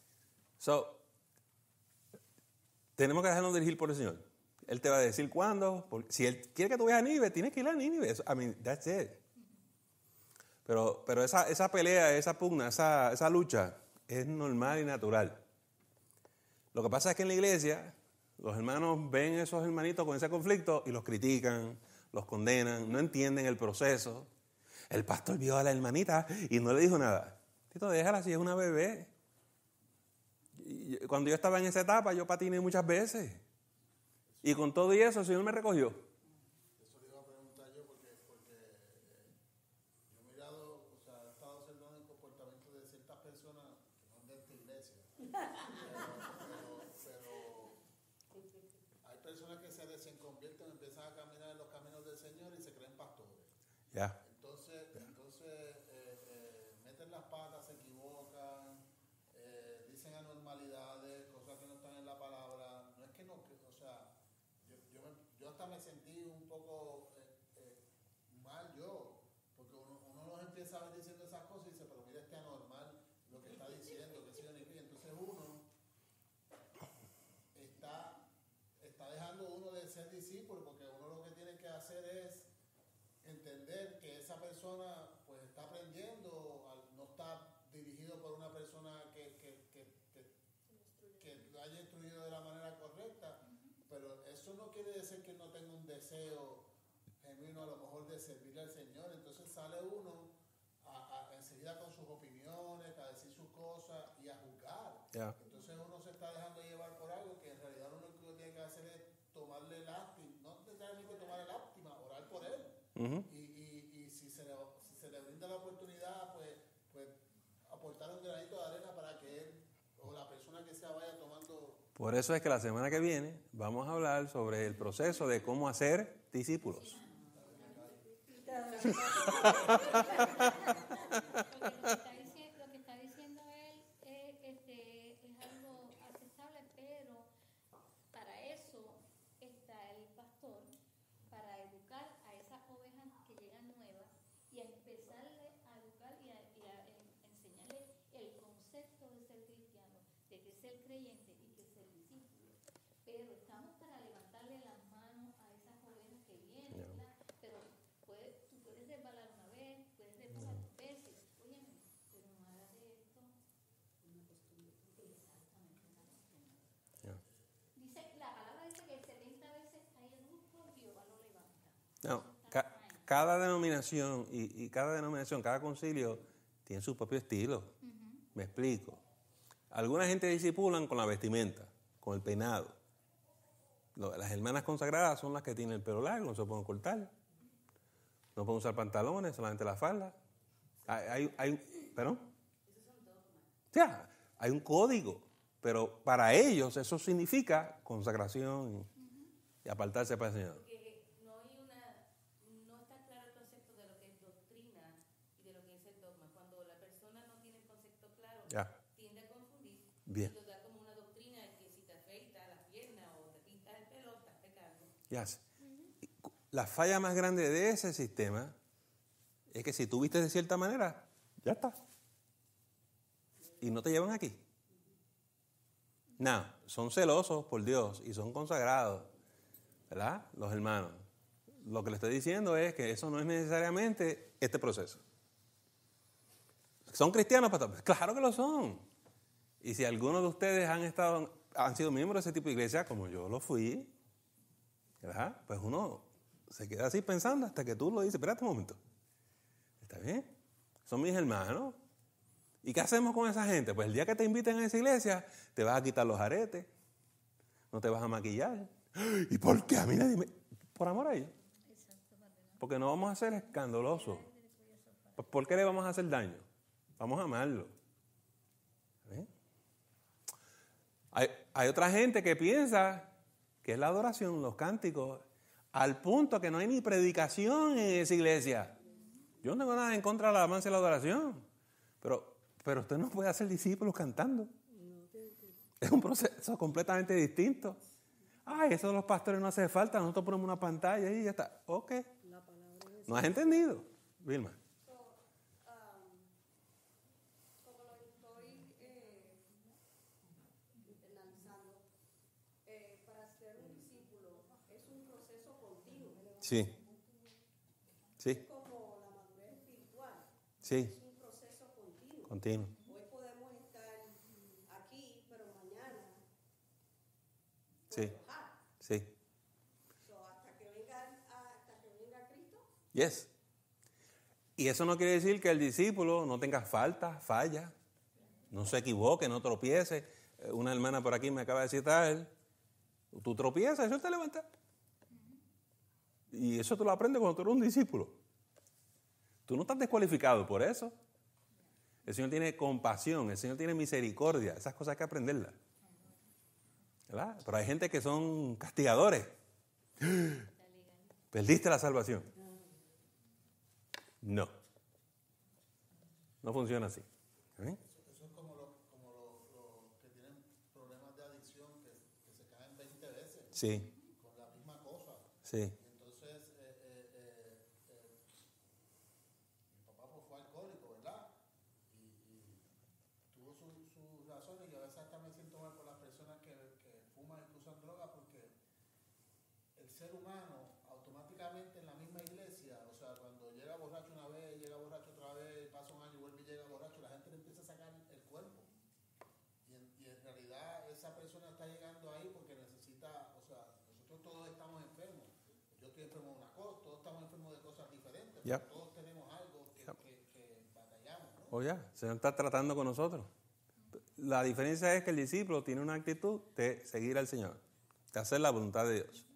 Speaker 2: So, tenemos que dejarnos dirigir por el Señor. Él te va a decir cuándo. si Él quiere que tú vayas a Nínive, tienes que ir a Nínive. I mean, that's it. Pero, pero esa, pelea, esa pugna, esa, esa lucha es normal y natural. Lo que pasa es que en la iglesia los hermanos ven a esos hermanitos con ese conflicto y los critican, los condenan, no entienden el proceso. El pastor vio a la hermanita y no le dijo nada. Tito, déjala si es una bebé. Cuando yo estaba en esa etapa, yo patiné muchas veces. Y con todo eso, el Señor me recogió.
Speaker 3: esa persona pues está aprendiendo, no está dirigido por una persona que, que, que, que haya instruido de la manera correcta, pero eso no quiere decir que no tenga un deseo genuino a lo mejor de servir al Señor, entonces sale uno a, a, enseguida con sus opiniones, a decir sus cosas y a juzgar. Entonces uno se está dejando llevar por algo que en realidad uno lo que tiene que hacer es tomarle lástima, no necesariamente tomar el lástima, orar por él.
Speaker 2: Por eso es que la semana que viene vamos a hablar sobre el proceso de cómo hacer discípulos. cada denominación y, cada denominación, cada concilio tiene su propio estilo. Me explico. Alguna gente disipulan con la vestimenta, con el peinado. Las hermanas consagradas son las que tienen el pelo largo, no se pueden cortar. No pueden usar pantalones, solamente la falda. Hay, hay, hay un código, pero para ellos eso significa consagración y apartarse para el Señor. Bien. La falla más grande de ese sistema es que si tú viste de cierta manera, ya está. Y no te llevan aquí. No, son celosos por Dios y son consagrados, ¿verdad? Los hermanos. Lo que le estoy diciendo es que eso no es necesariamente este proceso. ¿Son cristianos, pastor? Claro que lo son. Y si alguno de ustedes han, estado, han sido miembros de ese tipo de iglesia, como yo lo fui, ¿verdad? pues uno se queda así pensando hasta que tú lo dices, espérate un momento, ¿está bien? Son mis hermanos. ¿Y qué hacemos con esa gente? Pues el día que te inviten a esa iglesia, te vas a quitar los aretes, no te vas a maquillar. ¿Y por qué a mí nadie me... Por amor a ellos. Porque no vamos a ser escandalosos. ¿Por qué le vamos a hacer daño? Vamos a amarlo. Hay, otra gente que piensa que es la adoración, los cánticos, al punto que no hay ni predicación en esa iglesia. Yo no tengo nada en contra de la alabanza y la adoración, pero, pero usted no puede hacer discípulos cantando. Es un proceso completamente distinto. Ay, eso los pastores no hace falta, nosotros ponemos una pantalla y ya está. Ok. No has entendido, Vilma. Sí. Sí. Es como la madurez espiritual. Sí. Es un proceso continuo. Continuo. Hoy podemos estar aquí, pero mañana. Sí. Sí. hasta, que venga, hasta que venga Cristo. Yes. Y eso no quiere decir que el discípulo no tenga faltas, falla. no se equivoque, no tropiece. Eh, una hermana por aquí me acaba de citar, tú tropiezas, yo te levantas. Y eso tú lo aprendes cuando tú eres un discípulo. Tú no estás descualificado por eso. El Señor tiene compasión, el Señor tiene misericordia. Esas cosas hay que aprenderlas. ¿Verdad? Pero hay gente que son castigadores. Perdiste la salvación. No. No funciona así. ¿Eh? Eso es como los que tienen problemas de adicción que, que se caen 20 veces. Sí. Con la misma cosa. Sí.
Speaker 3: está llegando ahí porque necesita, o sea, nosotros todos estamos enfermos. Yo estoy enfermo de una cosa, todos estamos enfermos de cosas
Speaker 2: diferentes, pero todos tenemos algo que, batallar que, que batallamos. ¿no? Oye, oh, se está tratando con nosotros. La diferencia es que el discípulo tiene una actitud de seguir al Señor, de hacer la voluntad de Dios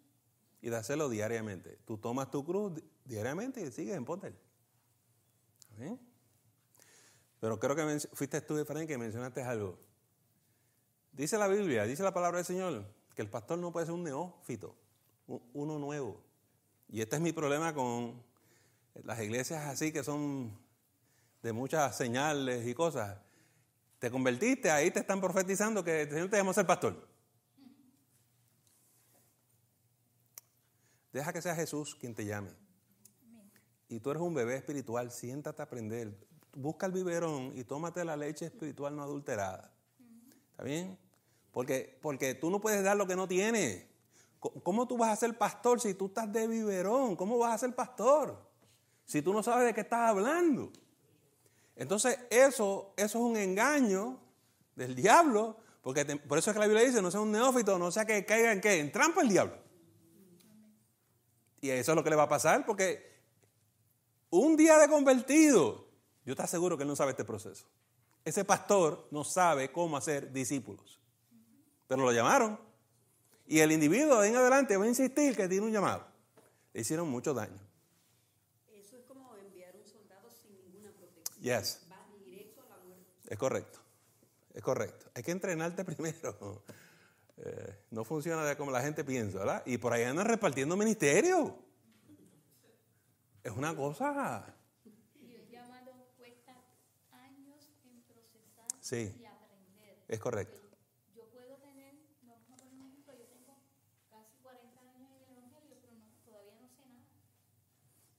Speaker 2: y de hacerlo diariamente. Tú tomas tu cruz diariamente y sigues en poder. Pero creo que fuiste tú, Efraín, que mencionaste algo. Dice la Biblia, dice la palabra del Señor, que el pastor no puede ser un neófito, uno nuevo. Y este es mi problema con las iglesias así que son de muchas señales y cosas. Te convertiste, ahí te están profetizando que el Señor te llamó a ser pastor. Deja que sea Jesús quien te llame. Y tú eres un bebé espiritual, siéntate a aprender. Busca el biberón y tómate la leche espiritual no adulterada. ¿Está bien? Porque, tú no puedes dar lo que no tienes. ¿Cómo tú vas a ser pastor si tú estás de biberón? ¿Cómo vas a ser pastor? Si tú no sabes de qué estás hablando. Entonces, eso, eso es un engaño del diablo. Porque por eso es que la Biblia dice, no sea un neófito, no sea que caiga en qué, en trampa el diablo. Y eso es lo que le va a pasar, porque un día de convertido, yo te aseguro que él no sabe este proceso. Ese pastor no sabe cómo hacer discípulos. Pero lo llamaron. Y el individuo de en adelante va a insistir que tiene un llamado. Le hicieron mucho daño. Eso es como
Speaker 1: enviar un soldado sin ninguna protección. Yes.
Speaker 2: Va directo a la muerte. Es correcto. Es correcto. Hay que entrenarte primero. Eh, no funciona como la gente piensa, ¿verdad? Y por ahí andan repartiendo ministerio. Es una cosa. Y el llamado cuesta años en procesar y aprender. Es correcto.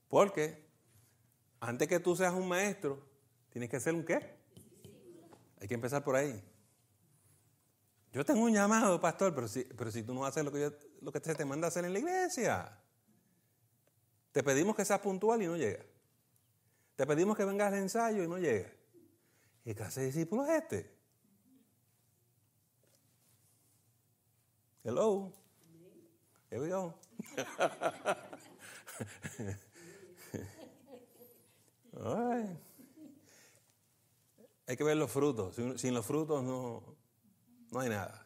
Speaker 2: Porque antes que tú seas un maestro, tienes que ser un qué. Hay que empezar por ahí. Yo tengo un llamado, pastor, pero si, pero si tú no haces lo que, lo que se te manda hacer en la iglesia, te pedimos que seas puntual y no llegas. Te pedimos que vengas al ensayo y no llegas. ¿Y qué hace discípulo es este? Hello. Here we Hay que ver los frutos. Sin los frutos no, no hay nada.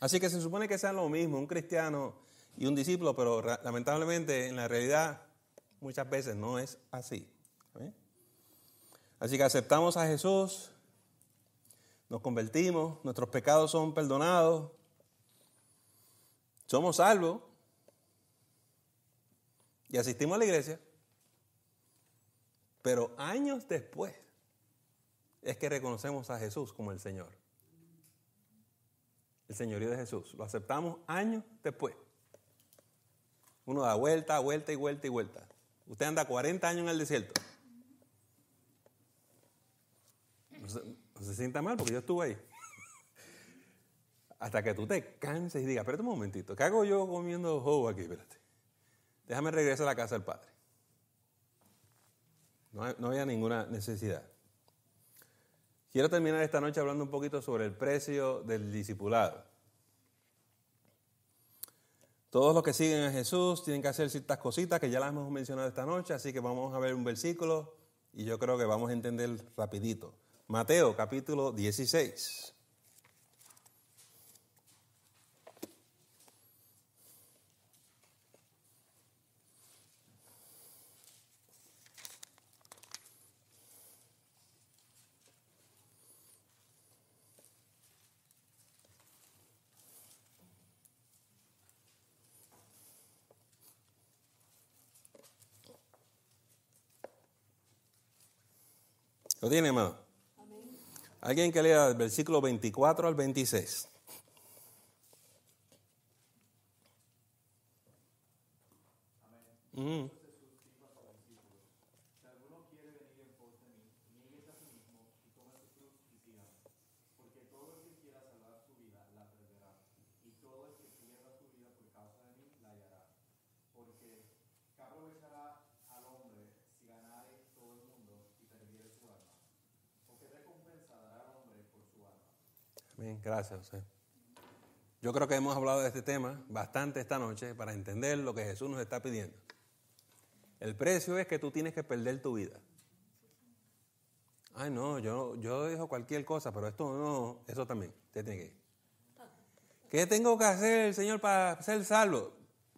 Speaker 2: Así que se supone que sea lo mismo, un cristiano y un discípulo, pero lamentablemente en la realidad muchas veces no es así. Así que aceptamos a Jesús, nos convertimos, nuestros pecados son perdonados, somos salvos, y asistimos a la iglesia. Pero años después es que reconocemos a Jesús como el Señor. El señorío de Jesús. Lo aceptamos años después. Uno da vuelta, vuelta y vuelta y vuelta. Usted anda 40 años en el desierto. No se, sienta mal porque yo estuve ahí. Hasta que tú te canses y digas, espérate un momentito, ¿qué hago yo comiendo jugo aquí? Espérate déjame regresar a la casa del Padre. No, había ninguna necesidad. Quiero terminar esta noche hablando un poquito sobre el precio del discipulado. Todos los que siguen a Jesús tienen que hacer ciertas cositas que ya las hemos mencionado esta noche, así que vamos a ver un versículo y yo creo que vamos a entender rapidito. Mateo capítulo 16. ¿Lo tiene, hermano? Alguien que lea el versículo 24 al 26. gracias José. Yo creo que hemos hablado de este tema bastante esta noche para entender lo que Jesús nos está pidiendo. El precio es que tú tienes que perder tu vida. Ay, no, yo, yo dejo cualquier cosa, pero esto no, eso también, que ¿Qué tengo que hacer, Señor, para ser salvo?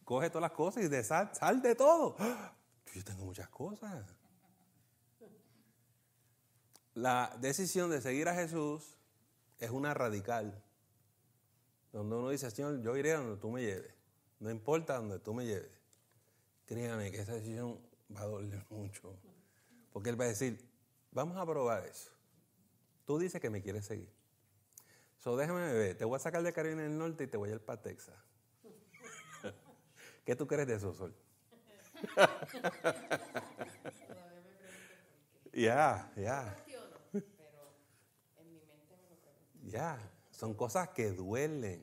Speaker 2: Coge todas las cosas y de todo. ¡Ah! Yo tengo muchas cosas. La decisión de seguir a Jesús es una radical. Donde uno dice, Señor, yo iré donde tú me lleves. No importa donde tú me lleves. Créanme que esa decisión va a doler mucho. Porque Él va a decir, vamos a probar eso. Tú dices que me quieres seguir. So déjame ver, te voy a sacar de Carolina del Norte y te voy a ir para Texas. ¿Qué tú crees de eso, Sol? Ya, ya ya, son cosas que duelen.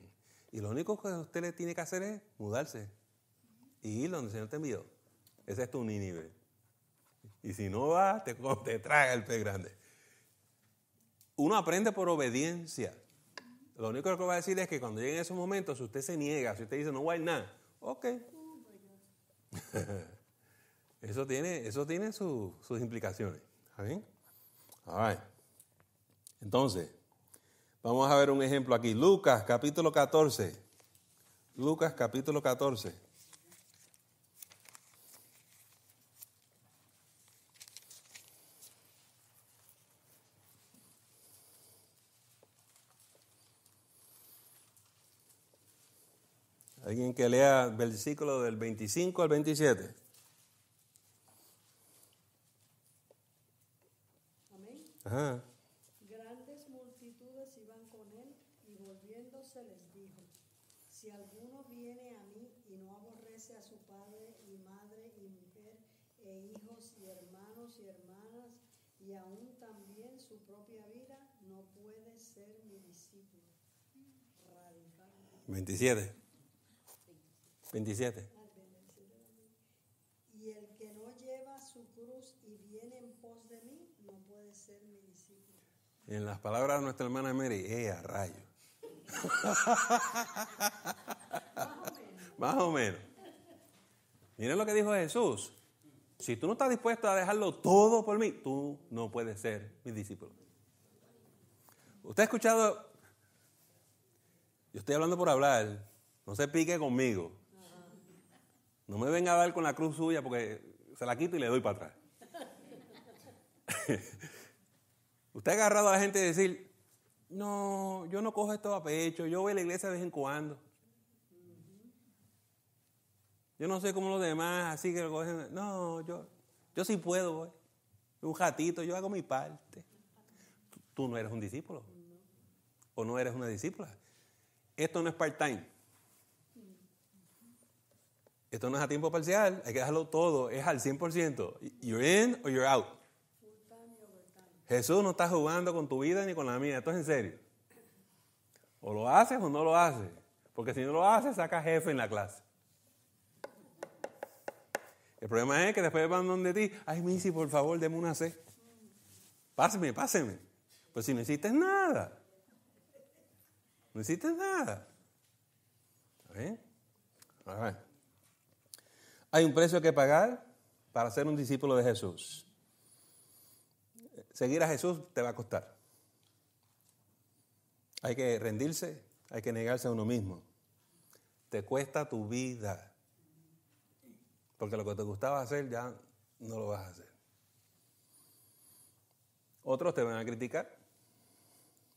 Speaker 2: Y lo único que usted le tiene que hacer es mudarse y ir donde el Señor te envió. Ese es tu Nínive. Y si no va, te, te traga el pez grande. Uno aprende por obediencia. Lo único que va a decir es que cuando llegue esos momentos, si usted se niega, si usted dice no voy nada, ok. eso tiene, eso tiene sus implicaciones. ¿Está bien? All right. Entonces, Vamos a ver un ejemplo aquí. Lucas capítulo 14. Lucas capítulo 14. Alguien que lea el versículo del 25 al 27.
Speaker 1: Amén. Ajá. 27.
Speaker 2: 27. Y el que no lleva su cruz y viene en pos de mí, no puede ser mi discípulo. En las palabras de nuestra hermana Mary, ¡eh, a rayo! Más o menos. Miren lo que dijo Jesús. Si tú no estás dispuesto a dejarlo todo por mí, tú no puedes ser mi discípulo. Usted ha escuchado yo estoy hablando por hablar. No se pique conmigo. No me venga a dar con la cruz suya porque se la quito y le doy para atrás. Usted ha agarrado a la gente y decir, no, yo no cojo esto a pecho, yo voy a la iglesia de vez en cuando. Yo no sé cómo los demás, así que no, yo, yo sí puedo, voy. Un ratito, yo hago mi parte. tú no eres un discípulo. O no eres una discípula. Esto no es part-time. Esto no es a tiempo parcial, hay que dejarlo todo, es al 100%. You're in or you're out. Jesús no está jugando con tu vida ni con la mía, esto es en serio. O lo haces o no lo haces, porque si no lo haces, saca jefe en la clase. El problema es que después van donde ti, ay, Missy, por favor, déme una C. Páseme, páseme. Pues si no hiciste nada. No hiciste nada. Hay un precio que pagar para ser un discípulo de Jesús. Seguir a Jesús te va a costar. Hay que rendirse, hay que negarse a uno mismo. Te cuesta tu vida. Porque lo que te gustaba hacer ya no lo vas a hacer. Otros te van a criticar,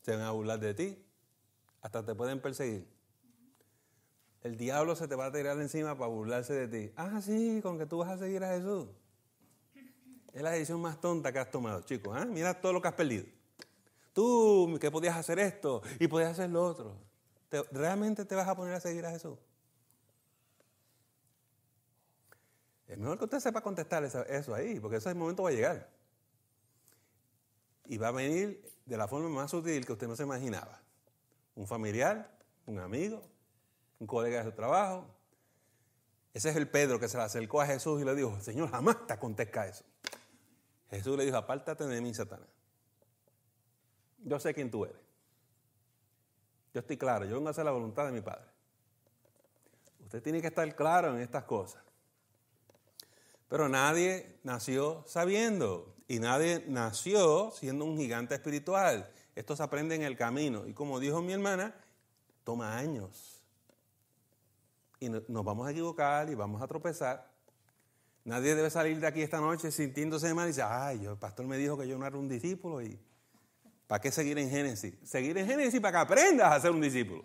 Speaker 2: se van a burlar de ti, hasta te pueden perseguir. El diablo se te va a tirar encima para burlarse de ti. Ah, sí, con que tú vas a seguir a Jesús. Es la decisión más tonta que has tomado, chicos. ¿ah? Mira todo lo que has perdido. Tú que podías hacer esto y podías hacer lo otro. ¿Realmente te vas a poner a seguir a Jesús? Es mejor que usted sepa contestar eso ahí, porque ese momento va a llegar. Y va a venir de la forma más sutil que usted no se imaginaba un familiar, un amigo, un colega de su trabajo. Ese es el Pedro que se le acercó a Jesús y le dijo, Señor, jamás te acontezca eso. Jesús le dijo, apártate de mí, Satanás. Yo sé quién tú eres. Yo estoy claro, yo vengo a hacer la voluntad de mi Padre. Usted tiene que estar claro en estas cosas. Pero nadie nació sabiendo y nadie nació siendo un gigante espiritual. Esto se aprende en el camino. Y como dijo mi hermana, toma años. Y nos vamos a equivocar y vamos a tropezar. Nadie debe salir de aquí esta noche sintiéndose mal y decir ay, el pastor me dijo que yo no era un discípulo y ¿para qué seguir en Génesis? Seguir en Génesis para que aprendas a ser un discípulo.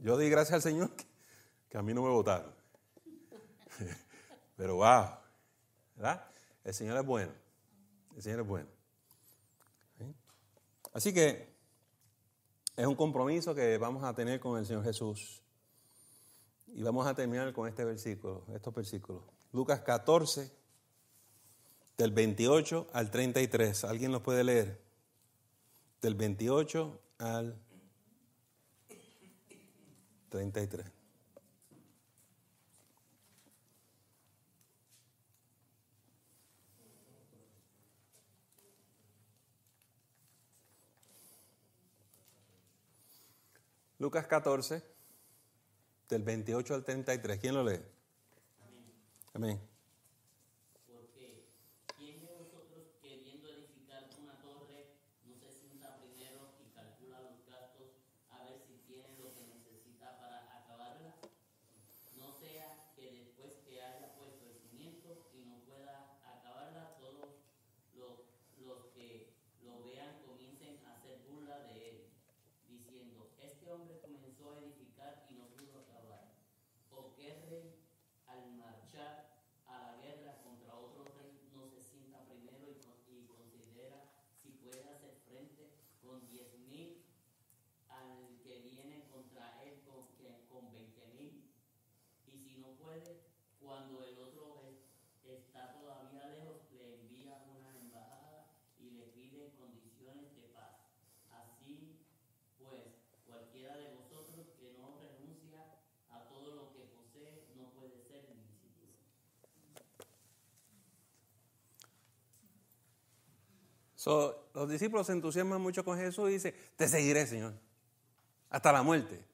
Speaker 2: Yo di gracias al Señor que, que a mí no me votaron. Pero wow, ¿verdad? El Señor es bueno. El Señor es bueno. Así que es un compromiso que vamos a tener con el Señor Jesús. Y vamos a terminar con este versículo, estos versículos. Lucas 14, del 28 al 33. ¿Alguien los puede leer? Del 28 al 33. Lucas 14, del 28 al 33. ¿Quién lo lee? Amén. Amén. los discípulos se entusiasman mucho con Jesús y dicen, te seguiré, Señor, hasta la muerte.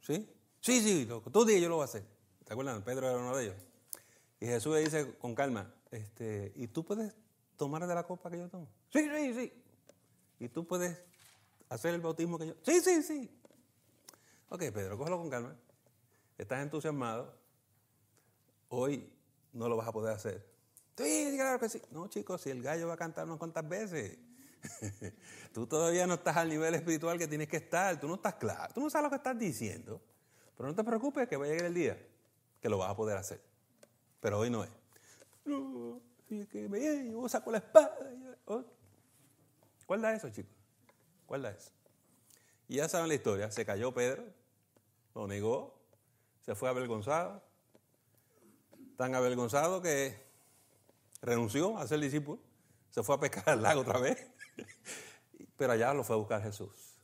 Speaker 2: ¿Sí? Sí, sí, loco, tú dices yo lo voy a hacer. ¿Te acuerdan? Pedro era uno de ellos. Y Jesús le dice con calma, este, ¿y tú puedes tomar de la copa que yo tomo? Sí, sí, sí. ¿Y tú puedes hacer el bautismo que yo? Sí, sí, sí. Ok, Pedro, cógelo con calma. Estás entusiasmado. Hoy no lo vas a poder hacer. No, chicos, si el gallo va a cantar unas cuantas veces. tú todavía no estás al nivel espiritual que tienes que estar. Tú no estás claro. Tú no sabes lo que estás diciendo. Pero no te preocupes que va a llegar el día que lo vas a poder hacer. Pero hoy no es. No, fíjate que me saco la espada. Oh. Guarda eso, chicos. Guarda eso. Y ya saben la historia. Se cayó Pedro, lo negó, se fue avergonzado. Tan avergonzado que renunció a ser discípulo, se fue a pescar al lago otra vez, pero allá lo fue a buscar Jesús.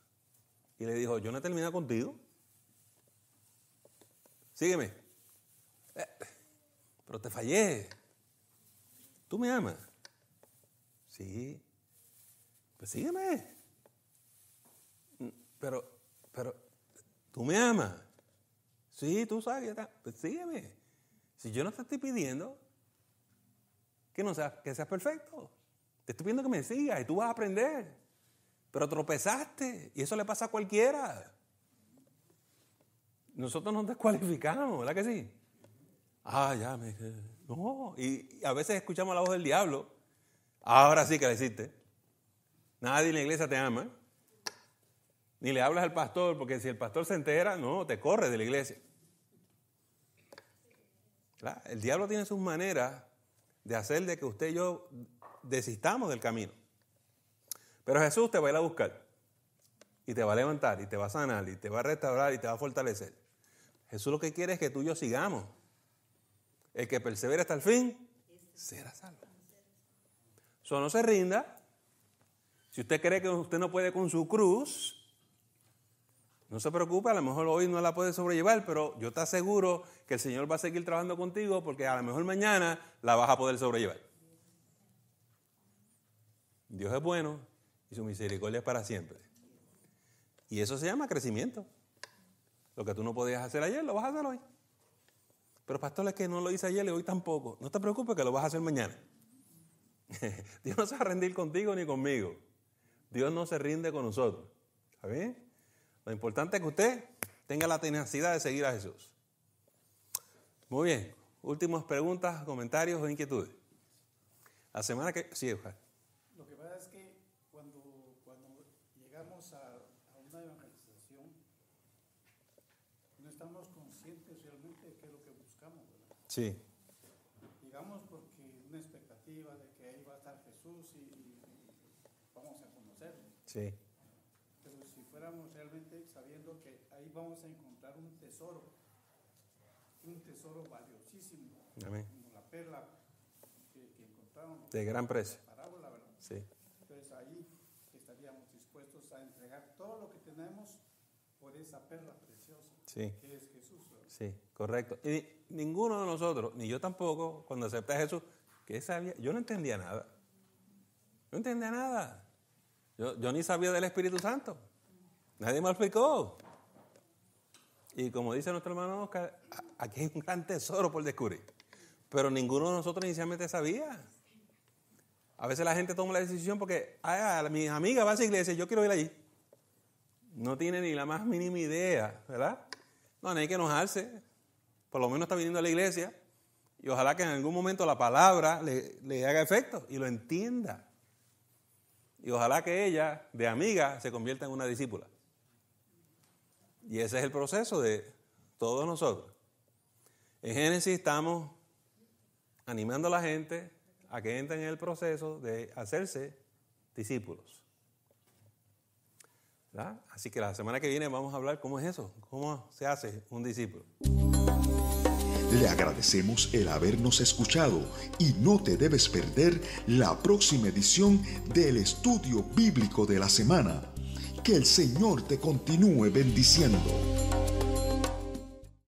Speaker 2: Y le dijo, yo no he terminado contigo, sígueme, eh, pero te fallé, tú me amas, sí, pues sígueme, mm, pero, pero, tú me amas, sí, tú sabes, pues sígueme, si yo no te estoy pidiendo, que no seas, que seas perfecto. Te estoy pidiendo que me sigas y tú vas a aprender. Pero tropezaste y eso le pasa a cualquiera. Nosotros nos descualificamos, ¿verdad que sí? Ah, ya me. No, y, a veces escuchamos la voz del diablo. Ahora sí que le hiciste. Nadie en la iglesia te ama. Ni le hablas al pastor, porque si el pastor se entera, no, te corre de la iglesia. El diablo tiene sus maneras de hacer de que usted y yo desistamos del camino. Pero Jesús te va a ir a buscar y te va a levantar y te va a sanar y te va a restaurar y te va a fortalecer. Jesús lo que quiere es que tú y yo sigamos. El que persevera hasta el fin será salvo. Eso no se rinda. Si usted cree que usted no puede con su cruz, no se preocupe, a lo mejor hoy no la puedes sobrellevar, pero yo te aseguro que el Señor va a seguir trabajando contigo porque a lo mejor mañana la vas a poder sobrellevar. Dios es bueno y su misericordia es para siempre. Y eso se llama crecimiento. Lo que tú no podías hacer ayer, lo vas a hacer hoy. Pero pastor, es que no lo hice ayer y hoy tampoco. No te preocupes que lo vas a hacer mañana. Dios no se va a rendir contigo ni conmigo. Dios no se rinde con nosotros. ¿Está lo importante es que usted tenga la tenacidad de seguir a Jesús. Muy bien. Últimas preguntas, comentarios o inquietudes. La semana que. Sí, Eugenio.
Speaker 3: Lo que pasa es que cuando, llegamos a, una evangelización, no estamos conscientes realmente de qué es lo que buscamos. ¿verdad? Sí. Llegamos porque una expectativa de que ahí va a estar Jesús y, y vamos a conocerlo. Sí. vamos a encontrar un tesoro, un tesoro valiosísimo, como la perla que, que encontraron. De gran precio. Entonces ahí estaríamos dispuestos a entregar todo lo que tenemos por esa perla preciosa sí. que es Jesús. Sí,
Speaker 2: correcto. Y ninguno de nosotros, ni yo tampoco, cuando acepté a Jesús, que sabía, yo no entendía nada. No entendía nada. Yo, yo ni sabía del Espíritu Santo. Nadie me explicó. Y como dice nuestro hermano Oscar, aquí hay un gran tesoro por descubrir. Pero ninguno de nosotros inicialmente sabía. A veces la gente toma la decisión porque, ah, mi amiga va a esa iglesia, yo quiero ir allí. No tiene ni la más mínima idea, ¿verdad? No, no hay que enojarse. Por lo menos está viniendo a la iglesia. Y ojalá que en algún momento la palabra le haga efecto y lo entienda. Y ojalá que ella, de amiga, se convierta en una discípula. Y ese es el proceso de todos nosotros. En Génesis estamos animando a la gente a que entre en el proceso de hacerse discípulos. Así que la semana que viene vamos a hablar cómo es eso, cómo se hace un discípulo.
Speaker 3: Le agradecemos el habernos escuchado y no te debes perder la próxima edición del Estudio Bíblico de la Semana que el Señor te continúe bendiciendo.